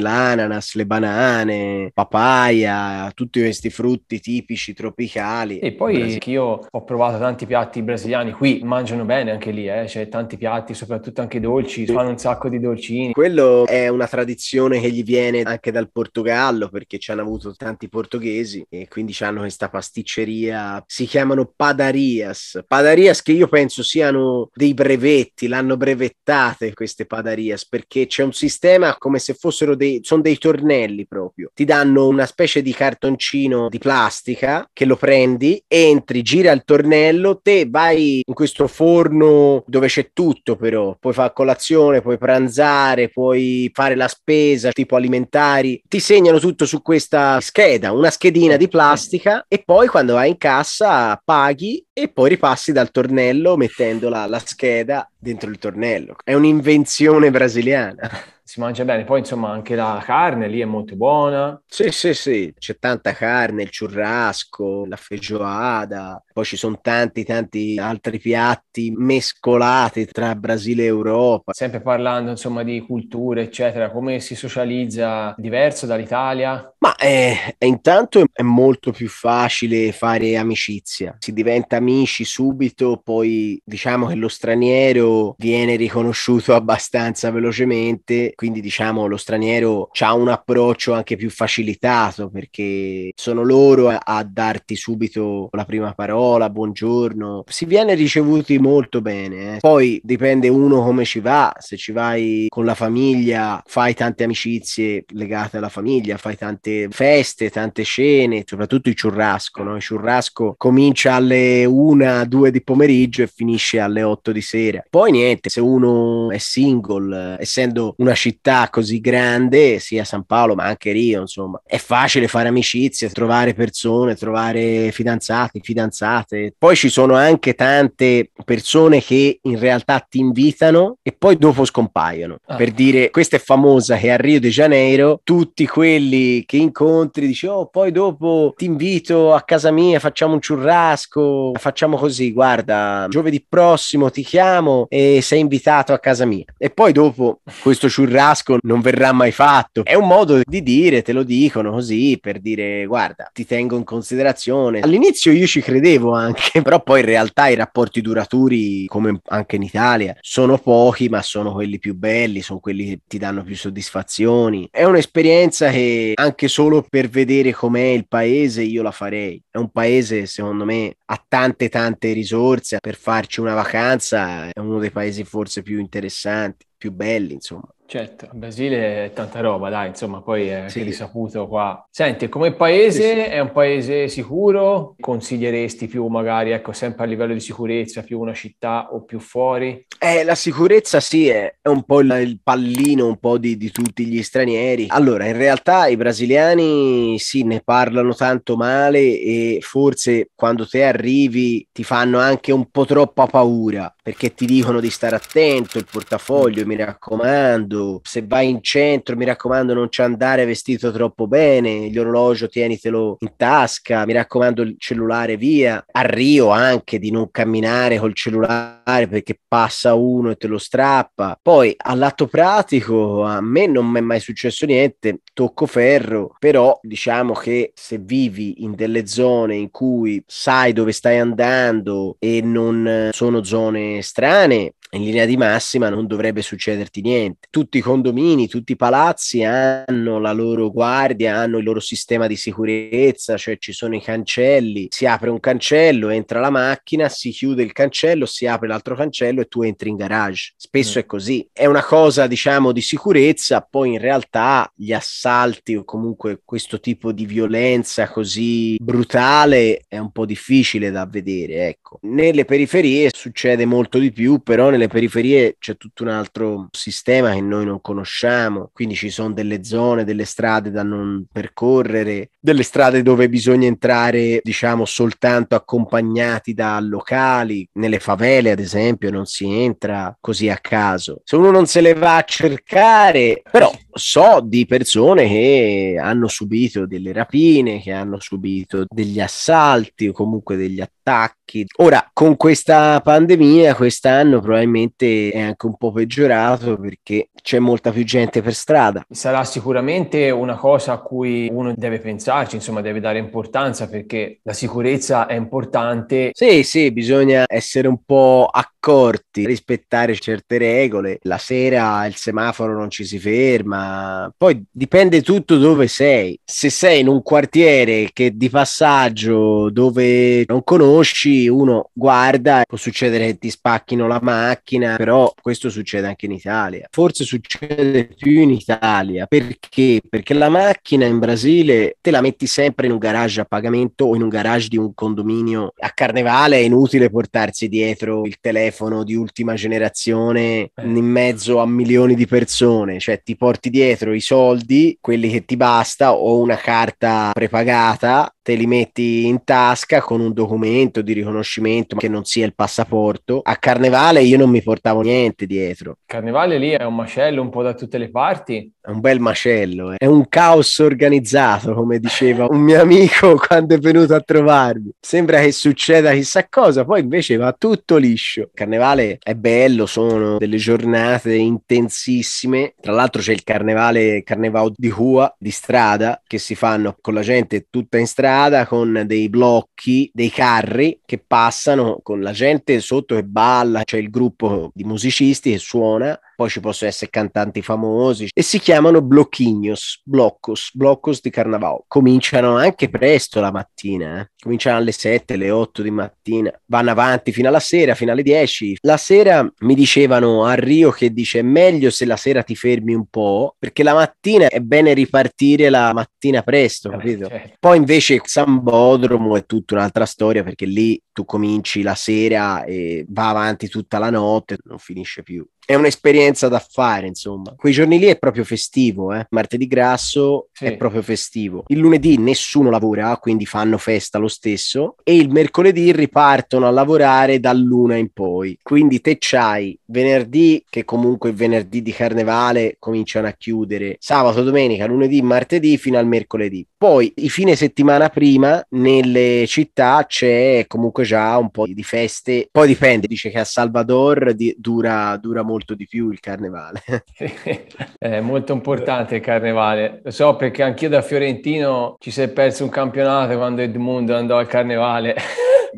l'ananas, le banane, papaya, tutti questi frutti tipici tropicali. E poi io ho provato tanti piatti brasiliani qui, mangiano bene anche lì, eh? cioè tanti piatti, soprattutto anche dolci, fanno un sacco di dolcini. Quello è una tradizione che gli viene anche dal Portogallo perché ci hanno avuto tanti portoghesi e quindi hanno questa pasticceria, si chiamano padarias, padarias che io penso siano dei brevetti, l'hanno brevettate queste padarias perché c'è un sistema come se fossero dei, sono dei tornelli proprio, ti danno una specie di cartoncino di plastica che lo prendi, entri, giri gira il tornello, te vai in questo forno dove c'è tutto però, puoi fare colazione, puoi pranzare, puoi fare la spesa, tipo alimentari, ti segnano tutto su questa scheda, una schedina di plastica e poi quando vai in cassa paghi e poi ripassi dal tornello mettendo la, la scheda dentro il tornello. È un'invenzione brasiliana si mangia bene. Poi, insomma, anche la carne lì è molto buona. Sì, sì, sì, c'è tanta carne, il churrasco, la feijoada, poi ci sono tanti, tanti altri piatti mescolati tra Brasile e Europa. Sempre parlando, insomma, di culture, eccetera, come si socializza diverso dall'Italia? Ma eh, intanto è molto più facile fare amicizia, si diventa amici subito, poi diciamo che lo straniero viene riconosciuto abbastanza velocemente quindi diciamo lo straniero ha un approccio anche più facilitato perché sono loro a, a darti subito la prima parola, buongiorno, si viene ricevuti molto bene, eh. poi dipende uno come ci va, se ci vai con la famiglia fai tante amicizie legate alla famiglia, fai tante feste, tante scene, soprattutto il ciurrasco, no? il ciurrasco comincia alle 1, 2 di pomeriggio e finisce alle 8 di sera, poi niente, se uno è single, essendo una città città così grande, sia San Paolo ma anche Rio, insomma, è facile fare amicizie, trovare persone, trovare fidanzati, fidanzate. Poi ci sono anche tante persone che in realtà ti invitano e poi dopo scompaiono. Ah. Per dire, questa è famosa che a Rio de Janeiro tutti quelli che incontri dici "Oh, poi dopo ti invito a casa mia, facciamo un ciurrasco, facciamo così, guarda, giovedì prossimo ti chiamo e sei invitato a casa mia". E poi dopo questo ciurrasco burrasco non verrà mai fatto. È un modo di dire, te lo dicono così, per dire guarda, ti tengo in considerazione. All'inizio io ci credevo anche, (laughs) però poi in realtà i rapporti duraturi, come anche in Italia, sono pochi, ma sono quelli più belli, sono quelli che ti danno più soddisfazioni. È un'esperienza che anche solo per vedere com'è il paese io la farei. È un paese, secondo me, ha tante tante risorse per farci una vacanza, è uno dei paesi forse più interessanti, più belli, insomma. Certo, Brasile è tanta roba, dai, insomma, poi è sì. risaputo qua. Senti, come paese sì, sì. è un paese sicuro? Consiglieresti più magari, ecco, sempre a livello di sicurezza, più una città o più fuori? Eh, la sicurezza sì, è, è un po' il, il, pallino un po' di, di, tutti gli stranieri. Allora, in realtà i brasiliani sì, ne parlano tanto male e forse quando te arrivi ti fanno anche un po' troppa paura perché ti dicono di stare attento, il portafoglio, mi raccomando periodo, se vai in centro mi raccomando non ci andare vestito troppo bene, l'orologio tienitelo in tasca, mi raccomando il cellulare via, a Rio anche di non camminare col cellulare perché passa uno e te lo strappa, poi all'atto pratico a me non mi è mai successo niente, tocco ferro, però diciamo che se vivi in delle zone in cui sai dove stai andando e non sono zone strane, in linea di massima non dovrebbe succederti niente. Tutti i condomini, tutti i palazzi hanno la loro guardia, hanno il loro sistema di sicurezza, cioè ci sono i cancelli, si apre un cancello, entra la macchina, si chiude il cancello, si apre l'altro cancello e tu entri in garage. Spesso mm. è così. È una cosa, diciamo, di sicurezza, poi in realtà gli assalti o comunque questo tipo di violenza così brutale è un po' difficile da vedere, ecco. Nelle periferie succede molto di più, però nel nelle periferie c'è tutto un altro sistema che noi non conosciamo, quindi ci sono delle zone, delle strade da non percorrere, delle strade dove bisogna entrare, diciamo, soltanto accompagnati da locali, nelle favele ad esempio non si entra così a caso. Se uno non se le va a cercare, però so di persone che hanno subito delle rapine, che hanno subito degli assalti o comunque degli attacchi. Ora, con questa pandemia, quest'anno probabilmente è anche un po' peggiorato perché c'è molta più gente per strada. Sarà sicuramente una cosa a cui uno deve pensarci, insomma, deve dare importanza perché la sicurezza è importante. Sì, sì, bisogna essere un po' accorti, rispettare certe regole. La sera il semaforo non ci si ferma poi dipende tutto dove sei. Se sei in un quartiere che di passaggio dove non conosci, uno guarda, può succedere che ti spacchino la macchina, però questo succede anche in Italia. Forse succede più in Italia perché? Perché la macchina in Brasile te la metti sempre in un garage a pagamento o in un garage di un condominio. A carnevale è inutile portarsi dietro il telefono di ultima generazione eh. in mezzo a milioni di persone, cioè ti porti porti dietro i soldi, quelli che ti basta, o una carta prepagata te li metti in tasca con un documento di riconoscimento che non sia il passaporto. A Carnevale io non mi portavo niente dietro. Carnevale lì è un macello un po' da tutte le parti. È un bel macello, eh. è un caos organizzato, come diceva un mio amico (laughs) quando è venuto a trovarmi. Sembra che succeda chissà cosa, poi invece va tutto liscio. Carnevale è bello, sono delle giornate intensissime. Tra l'altro c'è il carnevale, carnevale di Hua, di strada, che si fanno con la gente tutta in strada strada con dei blocchi, dei carri che passano con la gente sotto e balla, c'è il gruppo di musicisti che suona poi ci possono essere cantanti famosi e si chiamano blocchignos, bloccos, bloccos di carnaval. Cominciano anche presto la mattina, eh? cominciano alle 7, alle 8 di mattina, vanno avanti fino alla sera, fino alle 10. La sera mi dicevano a Rio che dice è meglio se la sera ti fermi un po', perché la mattina è bene ripartire la mattina presto, eh capito? Certo. Poi invece San Bodromo è tutta un'altra storia perché lì tu cominci la sera e va avanti tutta la notte, non finisce più è un'esperienza da fare, insomma. Quei giorni lì è proprio festivo, eh? martedì grasso sì. è proprio festivo. Il lunedì nessuno lavora, quindi fanno festa lo stesso e il mercoledì ripartono a lavorare da luna in poi. Quindi te c'hai venerdì, che comunque venerdì di carnevale cominciano a chiudere, sabato, domenica, lunedì, martedì fino al mercoledì. Poi i fine settimana prima nelle città c'è comunque già un po' di feste, poi dipende, dice che a Salvador di- dura, dura molto molto di più il carnevale. (laughs) è molto importante il carnevale. Lo so perché anch'io da fiorentino ci si è perso un campionato quando Edmundo andò al carnevale.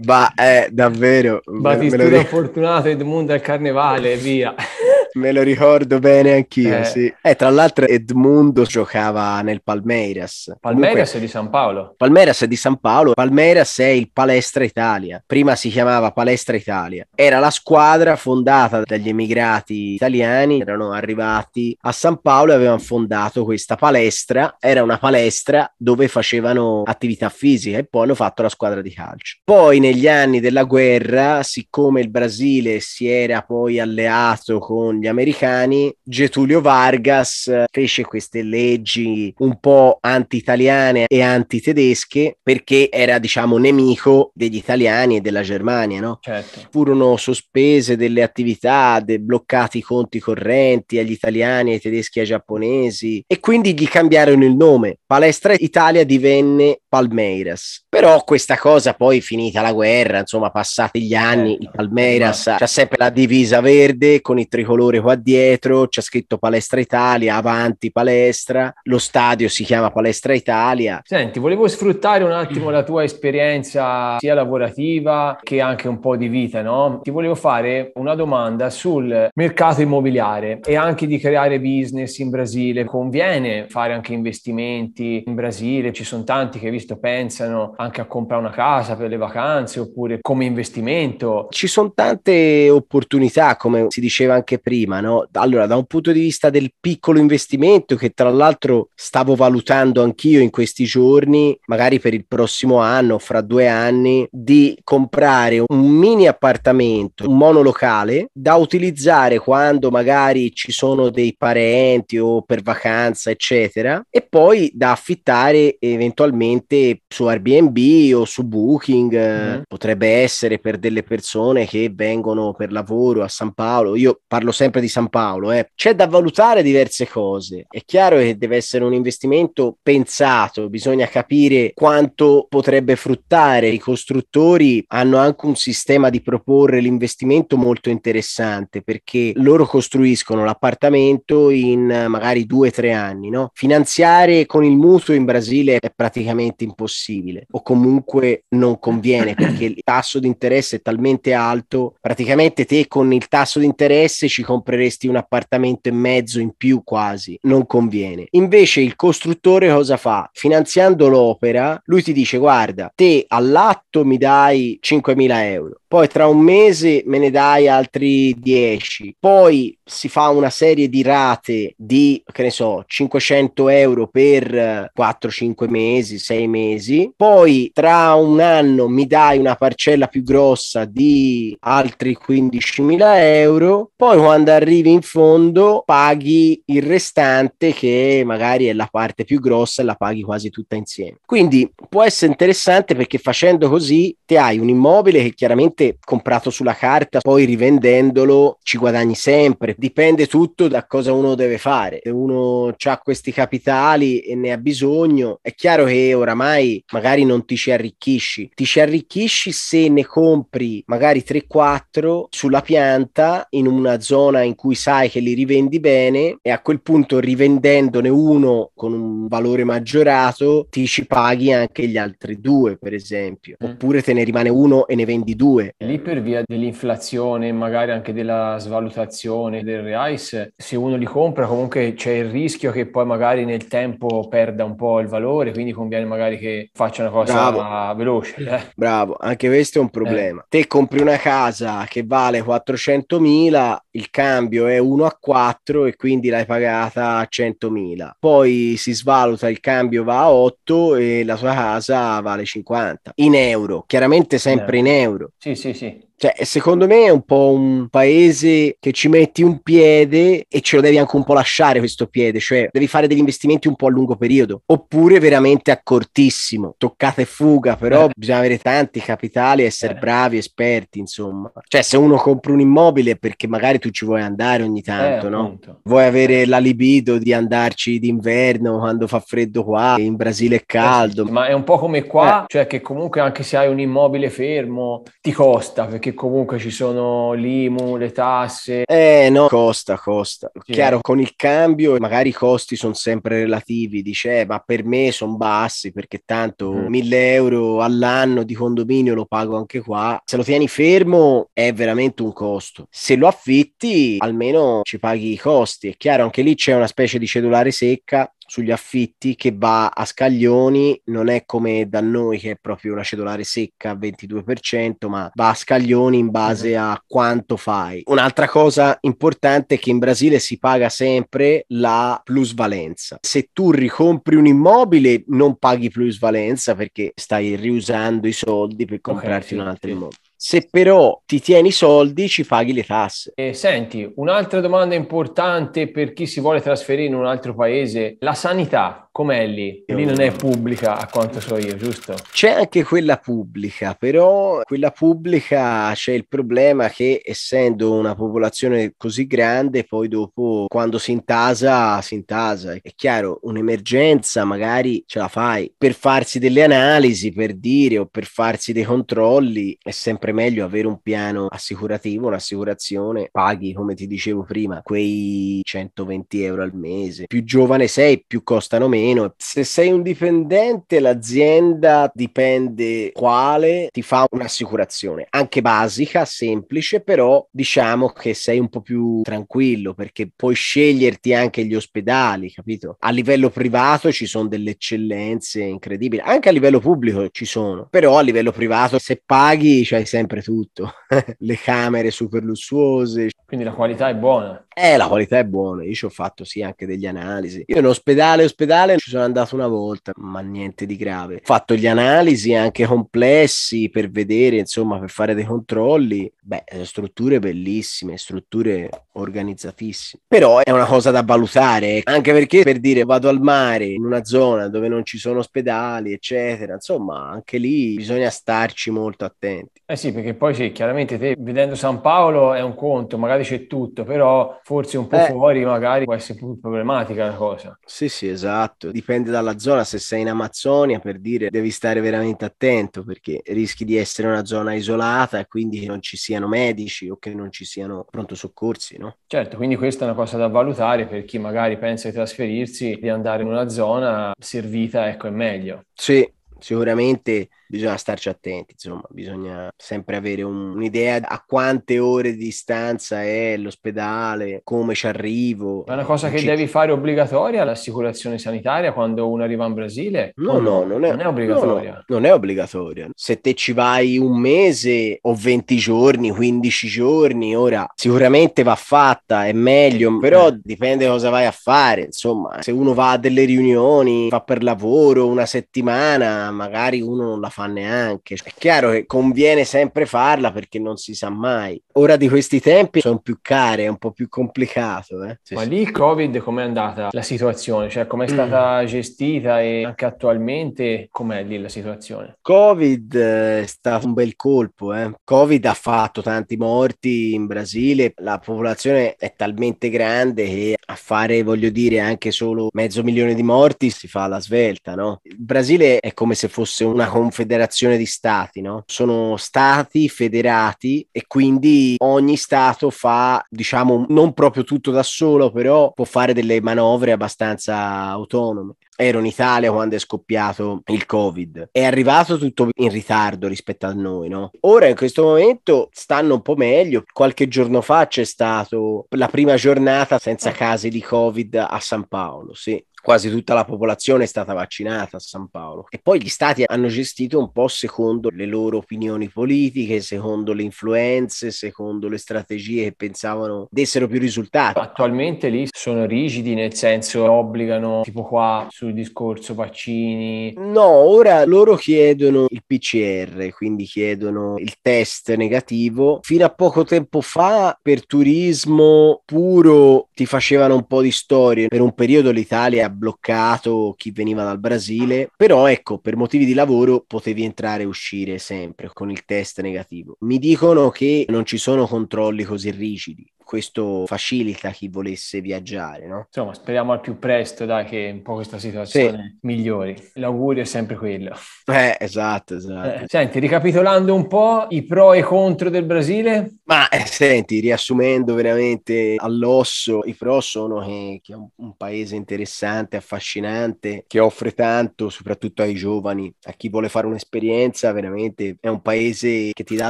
Ma è eh, davvero. Battistuta fortunato Edmundo al carnevale via. (laughs) Me lo ricordo bene anch'io, eh. sì. Eh, tra l'altro Edmundo giocava nel Palmeiras. Palmeiras Comunque, è di San Paolo. Palmeiras è di San Paolo. Palmeiras è il Palestra Italia. Prima si chiamava Palestra Italia. Era la squadra fondata dagli emigrati italiani. Erano arrivati a San Paolo e avevano fondato questa palestra. Era una palestra dove facevano attività fisica e poi hanno fatto la squadra di calcio. Poi negli anni della guerra, siccome il Brasile si era poi alleato con gli americani, Getulio Vargas eh, fece queste leggi un po' anti-italiane e anti-tedesche perché era, diciamo, nemico degli italiani e della Germania, no? Certo. Furono sospese delle attività, de- bloccati i conti correnti agli italiani, ai tedeschi e ai giapponesi e quindi gli cambiarono il nome. Palestra Italia divenne Palmeiras però questa cosa poi finita la guerra, insomma, passati gli anni, certo, il Palmeiras esatto. c'è sempre la divisa verde con il tricolore qua dietro, c'è scritto Palestra Italia, avanti Palestra, lo stadio si chiama Palestra Italia. Senti, volevo sfruttare un attimo la tua esperienza sia lavorativa che anche un po' di vita, no? Ti volevo fare una domanda sul mercato immobiliare e anche di creare business in Brasile. Conviene fare anche investimenti in Brasile? Ci sono tanti che, visto, pensano anche a comprare una casa per le vacanze oppure come investimento. Ci sono tante opportunità, come si diceva anche prima, no? Allora, da un punto di vista del piccolo investimento, che tra l'altro stavo valutando anch'io in questi giorni, magari per il prossimo anno, fra due anni, di comprare un mini appartamento, un monolocale da utilizzare quando magari ci sono dei parenti o per vacanza, eccetera, e poi da affittare eventualmente su Airbnb Airbnb o su Booking, eh, mm-hmm. potrebbe essere per delle persone che vengono per lavoro a San Paolo. Io parlo sempre di San Paolo, eh. c'è da valutare diverse cose. È chiaro che deve essere un investimento pensato, bisogna capire quanto potrebbe fruttare. I costruttori hanno anche un sistema di proporre l'investimento molto interessante perché loro costruiscono l'appartamento in eh, magari due o tre anni, no? Finanziare con il mutuo in Brasile è praticamente impossibile. O comunque non conviene perché il tasso di interesse è talmente alto, praticamente te con il tasso di interesse ci compreresti un appartamento e mezzo in più quasi, non conviene. Invece il costruttore cosa fa? Finanziando l'opera, lui ti dice guarda, te all'atto mi dai 5.000 euro, poi tra un mese me ne dai altri 10, poi si fa una serie di rate di, che ne so, 500 euro per 4-5 eh, mesi, 6 mesi, poi poi tra un anno mi dai una parcella più grossa di altri 15.000 euro, poi quando arrivi in fondo paghi il restante che magari è la parte più grossa e la paghi quasi tutta insieme. Quindi può essere interessante perché facendo così ti hai un immobile che chiaramente comprato sulla carta, poi rivendendolo ci guadagni sempre, dipende tutto da cosa uno deve fare. Se uno ha questi capitali e ne ha bisogno, è chiaro che oramai magari non non ti ci arricchisci. Ti ci arricchisci se ne compri magari 3-4 sulla pianta in una zona in cui sai che li rivendi bene e a quel punto rivendendone uno con un valore maggiorato ti ci paghi anche gli altri due, per esempio. Mm. Oppure te ne rimane uno e ne vendi due. Lì per via dell'inflazione, magari anche della svalutazione del reais, se uno li compra comunque c'è il rischio che poi magari nel tempo perda un po' il valore, quindi conviene magari che faccia una cosa Bravo. veloce. Eh. Bravo, anche questo è un eh. problema. Eh. Te compri una casa che vale 400.000, il cambio è 1 a 4 e quindi l'hai pagata a 100.000. Poi si svaluta, il cambio va a 8 e la tua casa vale 50 in euro, chiaramente sempre eh. in euro. Sì, sì, sì. Cioè, secondo me è un po' un paese che ci metti un piede e ce lo devi anche un po' lasciare questo piede, cioè devi fare degli investimenti un po' a lungo periodo, oppure veramente a cortissimo. toccata e fuga, però eh. bisogna avere tanti capitali, essere eh. bravi, esperti, insomma. Cioè, se uno compra un immobile perché magari tu ci vuoi andare ogni eh, tanto, eh, no? Vuoi avere eh. la libido di andarci d'inverno quando fa freddo qua, in Brasile è eh caldo. ma è un po' come qua, cioè che comunque anche se hai un immobile fermo ti costa perché perché comunque ci sono l'IMU, le tasse. Eh no, costa, costa. Sì. Chiaro, con il cambio magari i costi sono sempre relativi, dice, eh, ma per me sono bassi perché tanto mm. 1000 euro all'anno di condominio lo pago anche qua. Se lo tieni fermo è veramente un costo. Se lo affitti almeno ci paghi i costi. È chiaro, anche lì c'è una specie di cedolare secca sugli affitti che va a scaglioni, non è come da noi che è proprio una cedolare secca al 22%, ma va a scaglioni in base mhm. a quanto fai. Un'altra cosa importante è che in Brasile si paga sempre la plusvalenza. Se tu ricompri un immobile non paghi plusvalenza perché stai riusando i soldi per comprarti okay, un altro immobile. Se però ti tieni i soldi, ci paghi le tasse. E eh, senti, un'altra domanda importante per chi si vuole trasferire in un altro paese, la sanità com'è lì? Lì non è pubblica a quanto so io, giusto? C'è anche quella pubblica, però quella pubblica c'è il problema che essendo una popolazione così grande, poi dopo quando si intasa, si intasa. È chiaro, un'emergenza magari ce la fai per farsi delle analisi, per dire o per farsi dei controlli, è sempre sempre meglio avere un piano assicurativo, un'assicurazione, paghi come ti dicevo prima quei 120 euro al mese, più giovane sei più costano meno, se sei un dipendente l'azienda dipende quale ti fa un'assicurazione, anche basica, semplice, però diciamo che sei un po' più tranquillo perché puoi sceglierti anche gli ospedali, capito? A livello privato ci sono delle eccellenze incredibili, anche a livello pubblico ci sono, però a livello privato se paghi c'hai cioè, sempre sempre tutto, (laughs) le camere super lussuose. Quindi la qualità è buona. Eh, la qualità è buona, io ci ho fatto sì anche degli analisi. Io in ospedale, ospedale ci sono andato una volta, ma niente di grave. Ho fatto gli analisi anche complessi per vedere, insomma, per fare dei controlli. Beh, strutture bellissime, strutture organizzatissime. Però è una cosa da valutare, anche perché per dire vado al mare in una zona dove non ci sono ospedali, eccetera, insomma, anche lì bisogna starci molto attenti. Eh sì, perché poi sì, chiaramente te vedendo San Paolo è un conto, magari c'è tutto, però forse un po' eh, fuori magari può essere più problematica la cosa. Sì, sì, esatto. Dipende dalla zona. Se sei in Amazzonia, per dire, devi stare veramente attento perché rischi di essere una zona isolata e quindi che non ci siano medici o che non ci siano pronto soccorsi, no? Certo, quindi questa è una cosa da valutare per chi magari pensa di trasferirsi, di andare in una zona servita, ecco, è meglio. Sì, sicuramente bisogna starci attenti, insomma, bisogna sempre avere un, un'idea a quante ore di distanza è l'ospedale, come ci arrivo. È una cosa che ci... devi fare obbligatoria l'assicurazione sanitaria quando uno arriva in Brasile? No, no, non è, non è obbligatoria. No, non è obbligatoria. Se te ci vai un mese o 20 giorni, 15 giorni, ora sicuramente va fatta, è meglio, eh. però dipende cosa vai a fare, insomma, se uno va a delle riunioni, fa per lavoro una settimana, magari uno non la fa neanche. È chiaro che conviene sempre farla perché non si sa mai. Ora di questi tempi sono più care, è un po' più complicato. Eh? ma lì il Covid com'è andata la situazione? Cioè com'è mm. stata mm. gestita e anche attualmente com'è lì la situazione? Covid eh, è stato un bel colpo. Eh? Covid ha fatto tanti morti in Brasile, la popolazione è talmente grande che a fare, voglio dire, anche solo mezzo milione di morti si fa alla svelta, no? Il Brasile è come se se fosse una confederazione di stati, no? Sono stati federati e quindi ogni stato fa, diciamo, non proprio tutto da solo, però può fare delle manovre abbastanza autonome ero in Italia quando è scoppiato il Covid. È arrivato tutto in ritardo rispetto a noi, no? Ora in questo momento stanno un po' meglio. Qualche giorno fa c'è stata la prima giornata senza casi di Covid a San Paolo, sì quasi tutta la popolazione è stata vaccinata a San Paolo e poi gli stati hanno gestito un po' secondo le loro opinioni politiche, secondo le influenze, secondo le strategie che pensavano dessero più risultati. Attualmente lì sono rigidi nel senso obbligano tipo qua sul discorso vaccini. No, ora loro chiedono il PCR, quindi chiedono il test negativo. Fino a poco tempo fa per turismo puro ti facevano un po' di storie, per un periodo l'Italia bloccato chi veniva dal Brasile, però ecco, per motivi di lavoro potevi entrare e uscire sempre con il test negativo. Mi dicono che non ci sono controlli così rigidi, questo facilita chi volesse viaggiare, no? Insomma, speriamo al più presto, dai, che un po' questa situazione sì. migliori. L'augurio è sempre quello. Eh, esatto, esatto. Eh, senti, ricapitolando un po' i pro e i contro del Brasile? Ma eh, senti, riassumendo veramente all'osso, i pro sono che, che è un, un paese interessante, affascinante, che offre tanto, soprattutto ai giovani, a chi vuole fare un'esperienza, veramente è un paese che ti dà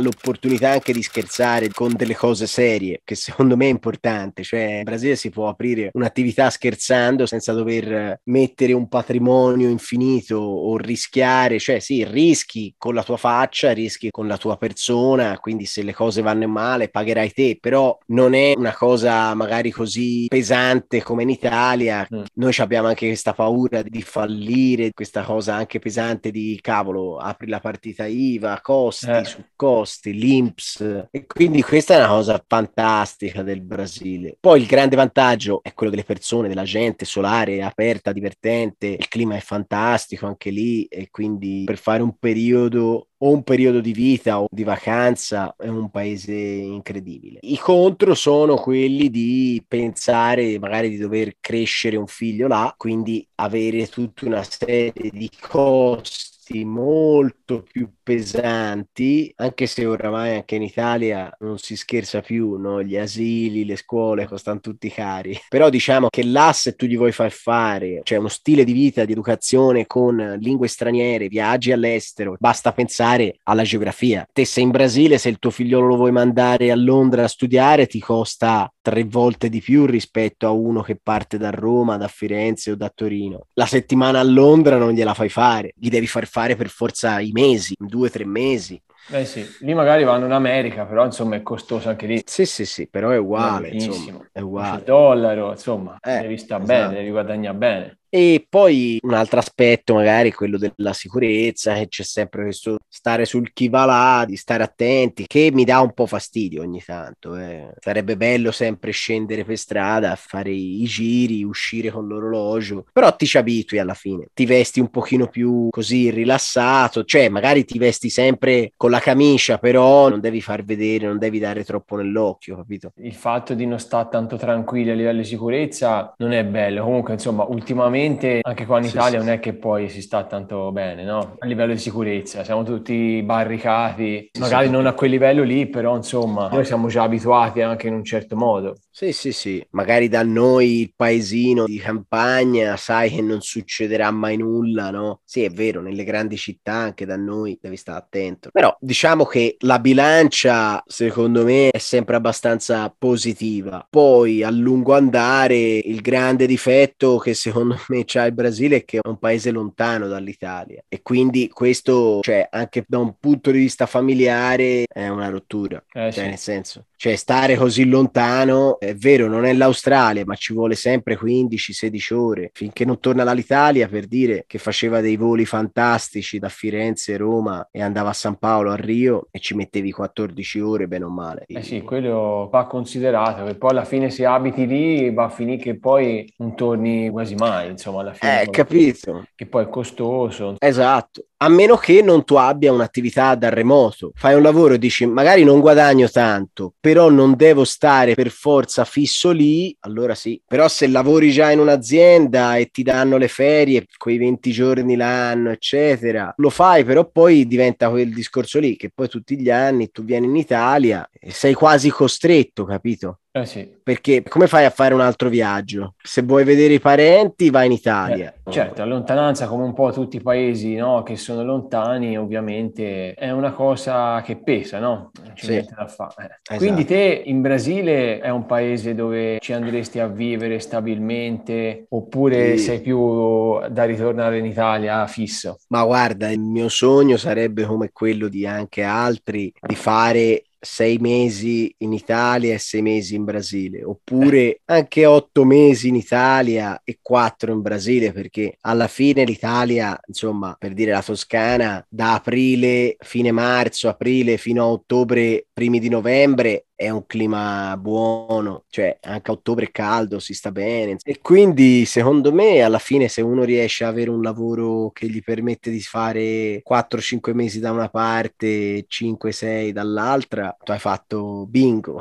l'opportunità anche di scherzare con delle cose serie, che secondo secondo me è importante, cioè in Brasile si può aprire un'attività scherzando senza dover mettere un patrimonio infinito o rischiare, cioè sì, rischi con la tua faccia, rischi con la tua persona, quindi se le cose vanno male pagherai te, però non è una cosa magari così pesante come in Italia. Mm. Noi abbiamo anche questa paura di fallire, questa cosa anche pesante di cavolo, apri la partita IVA, costi eh. su costi, l'INPS e quindi questa è una cosa fantastica storica del Brasile. Poi il grande vantaggio è quello delle persone, della gente, solare, aperta, divertente, il clima è fantastico anche lì e quindi per fare un periodo o un periodo di vita o di vacanza è un paese incredibile. I contro sono quelli di pensare magari di dover crescere un figlio là, quindi avere tutta una serie di costi costi molto più pesanti, anche se oramai anche in Italia non si scherza più, no? gli asili, le scuole costano tutti cari, (laughs) però diciamo che là se tu gli vuoi far fare, cioè uno stile di vita, di educazione con lingue straniere, viaggi all'estero, basta pensare alla geografia. Te sei in Brasile, se il tuo figliolo lo vuoi mandare a Londra a studiare, ti costa tre volte di più rispetto a uno che parte da Roma, da Firenze o da Torino. La settimana a Londra non gliela fai fare, gli devi far fare per forza i mesi, due o tre mesi. Beh sì, lì magari vanno in America, però insomma è costoso anche lì. Sì, sì, sì, però è uguale, è insomma, è uguale. Il dollaro, insomma, eh, devi stare esatto. bene, devi guadagnare bene. E poi un altro aspetto magari quello della sicurezza, che c'è sempre questo stare sul chi va là, di stare attenti, che mi dà un po' fastidio ogni tanto. Eh. Sarebbe bello sempre scendere per strada, fare i giri, uscire con l'orologio, però ti ci abitui alla fine, ti vesti un pochino più così rilassato, cioè magari ti vesti sempre con la camicia, però non devi far vedere, non devi dare troppo nell'occhio, capito? Il fatto di non stare tanto tranquilli a livello di sicurezza non è bello, comunque insomma ultimamente ultimamente anche qua in Italia sì, non è che poi si sta tanto bene, no? A livello di sicurezza, siamo tutti barricati, magari non a quel livello lì, però insomma, noi siamo già abituati anche in un certo modo. Sì, sì, sì, magari da noi il paesino di campagna sai che non succederà mai nulla, no? Sì, è vero, nelle grandi città anche da noi devi stare attento. Però diciamo che la bilancia, secondo me, è sempre abbastanza positiva. Poi a lungo andare il grande difetto che secondo come c'ha il Brasile che è un paese lontano dall'Italia e quindi questo, cioè, anche da un punto di vista familiare è una rottura, eh, cioè, sì. nel senso, cioè stare così lontano, è vero, non è l'Australia, ma ci vuole sempre 15-16 ore finché non torna dall'Italia per dire che faceva dei voli fantastici da Firenze, Roma e andava a San Paolo, a Rio e ci mettevi 14 ore bene o male. Eh sì, quello va considerato, che poi alla fine se abiti lì va a finire che poi non torni quasi mai insomma, alla fine. Eh, capito. Che poi è costoso. Esatto. A meno che non tu abbia un'attività da remoto. Fai un lavoro e dici, magari non guadagno tanto, però non devo stare per forza fisso lì, allora sì. Però se lavori già in un'azienda e ti danno le ferie, quei 20 giorni l'anno, eccetera, lo fai, però poi diventa quel discorso lì, che poi tutti gli anni tu vieni in Italia e sei quasi costretto, capito? Eh sì. Perché come fai a fare un altro viaggio? Se vuoi vedere i parenti, vai in Italia. Eh, certo, la lontananza, come un po' tutti i paesi no, che sono lontani, ovviamente è una cosa che pesa, no? Sì. Eh. Esatto. Quindi te in Brasile è un paese dove ci andresti a vivere stabilmente oppure sì. sei più da ritornare in Italia fisso? Ma guarda, il mio sogno sarebbe come quello di anche altri, di fare sei mesi in Italia e sei mesi in Brasile, eh. oppure anche otto mesi in Italia e quattro in Brasile, perché alla fine l'Italia, insomma, per dire la Toscana, da aprile, fine marzo, aprile fino a ottobre, primi di novembre, è un clima buono, cioè anche a ottobre è caldo, si sta bene. E quindi secondo me alla fine se uno riesce ad avere un lavoro che gli permette di fare 4-5 mesi da una parte, 5-6 dall'altra, tu hai fatto bingo.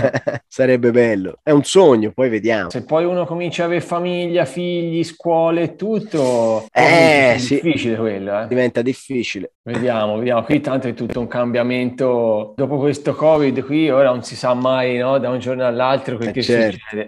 (laughs) Sarebbe bello. È un sogno, poi vediamo. Se poi uno comincia a avere famiglia, figli, scuole e tutto, eh, è sì. difficile quello. Eh? Diventa difficile. Vediamo, vediamo. Qui tanto è tutto un cambiamento. Dopo questo Covid qui ora non si sa mai no? da un giorno all'altro quel eh che certo. succede.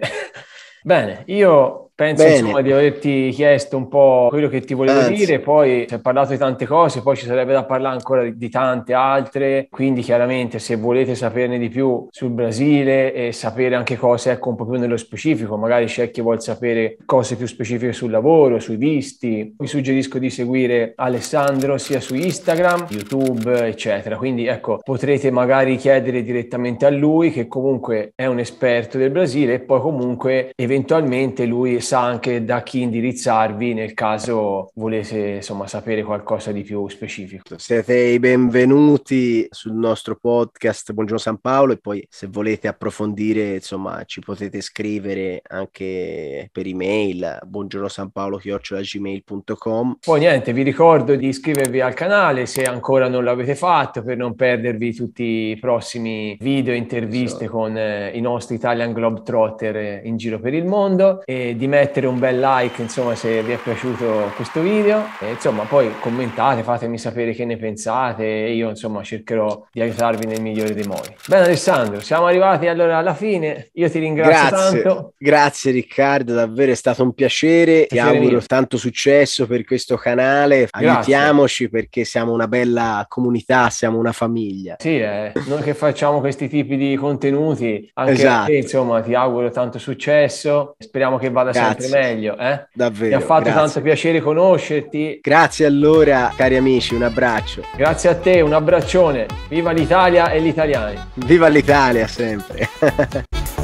(laughs) Bene, io Penso insomma di averti chiesto un po' quello che ti volevo Anzi. dire, poi si è parlato di tante cose, poi ci sarebbe da parlare ancora di, di tante altre, quindi chiaramente se volete saperne di più sul Brasile e sapere anche cose ecco un po' più nello specifico, magari c'è chi vuole sapere cose più specifiche sul lavoro, sui visti, vi suggerisco di seguire Alessandro sia su Instagram, YouTube, eccetera. Quindi ecco, potrete magari chiedere direttamente a lui che comunque è un esperto del Brasile e poi comunque eventualmente lui sa anche da chi indirizzarvi nel caso volete insomma, sapere qualcosa di più specifico. Siete i benvenuti sul nostro podcast Buongiorno San Paolo e poi se volete approfondire insomma ci potete scrivere anche per email buongiorno San Paolo gmail.com. Poi niente, vi ricordo di iscrivervi al canale se ancora non l'avete fatto per non perdervi tutti i prossimi video interviste so. Esatto. con eh, i nostri Italian Globetrotter in giro per il mondo e di mettere un bel like insomma se vi è piaciuto questo video e, insomma poi commentate fatemi sapere che ne pensate e io insomma cercherò di aiutarvi nel migliore dei modi bene Alessandro siamo arrivati allora alla fine io ti ringrazio grazie, tanto grazie Riccardo davvero è stato un piacere, piacere ti auguro mio. tanto successo per questo canale grazie. aiutiamoci perché siamo una bella comunità siamo una famiglia sì eh, noi che facciamo questi tipi di contenuti anche esatto. te, insomma ti auguro tanto successo speriamo che vada Grazie. sempre meglio. Eh? Davvero. Mi ha fatto grazie. tanto piacere conoscerti. Grazie allora, cari amici, un abbraccio. Grazie a te, un abbraccione. Viva l'Italia e gli italiani. Viva l'Italia sempre. (laughs)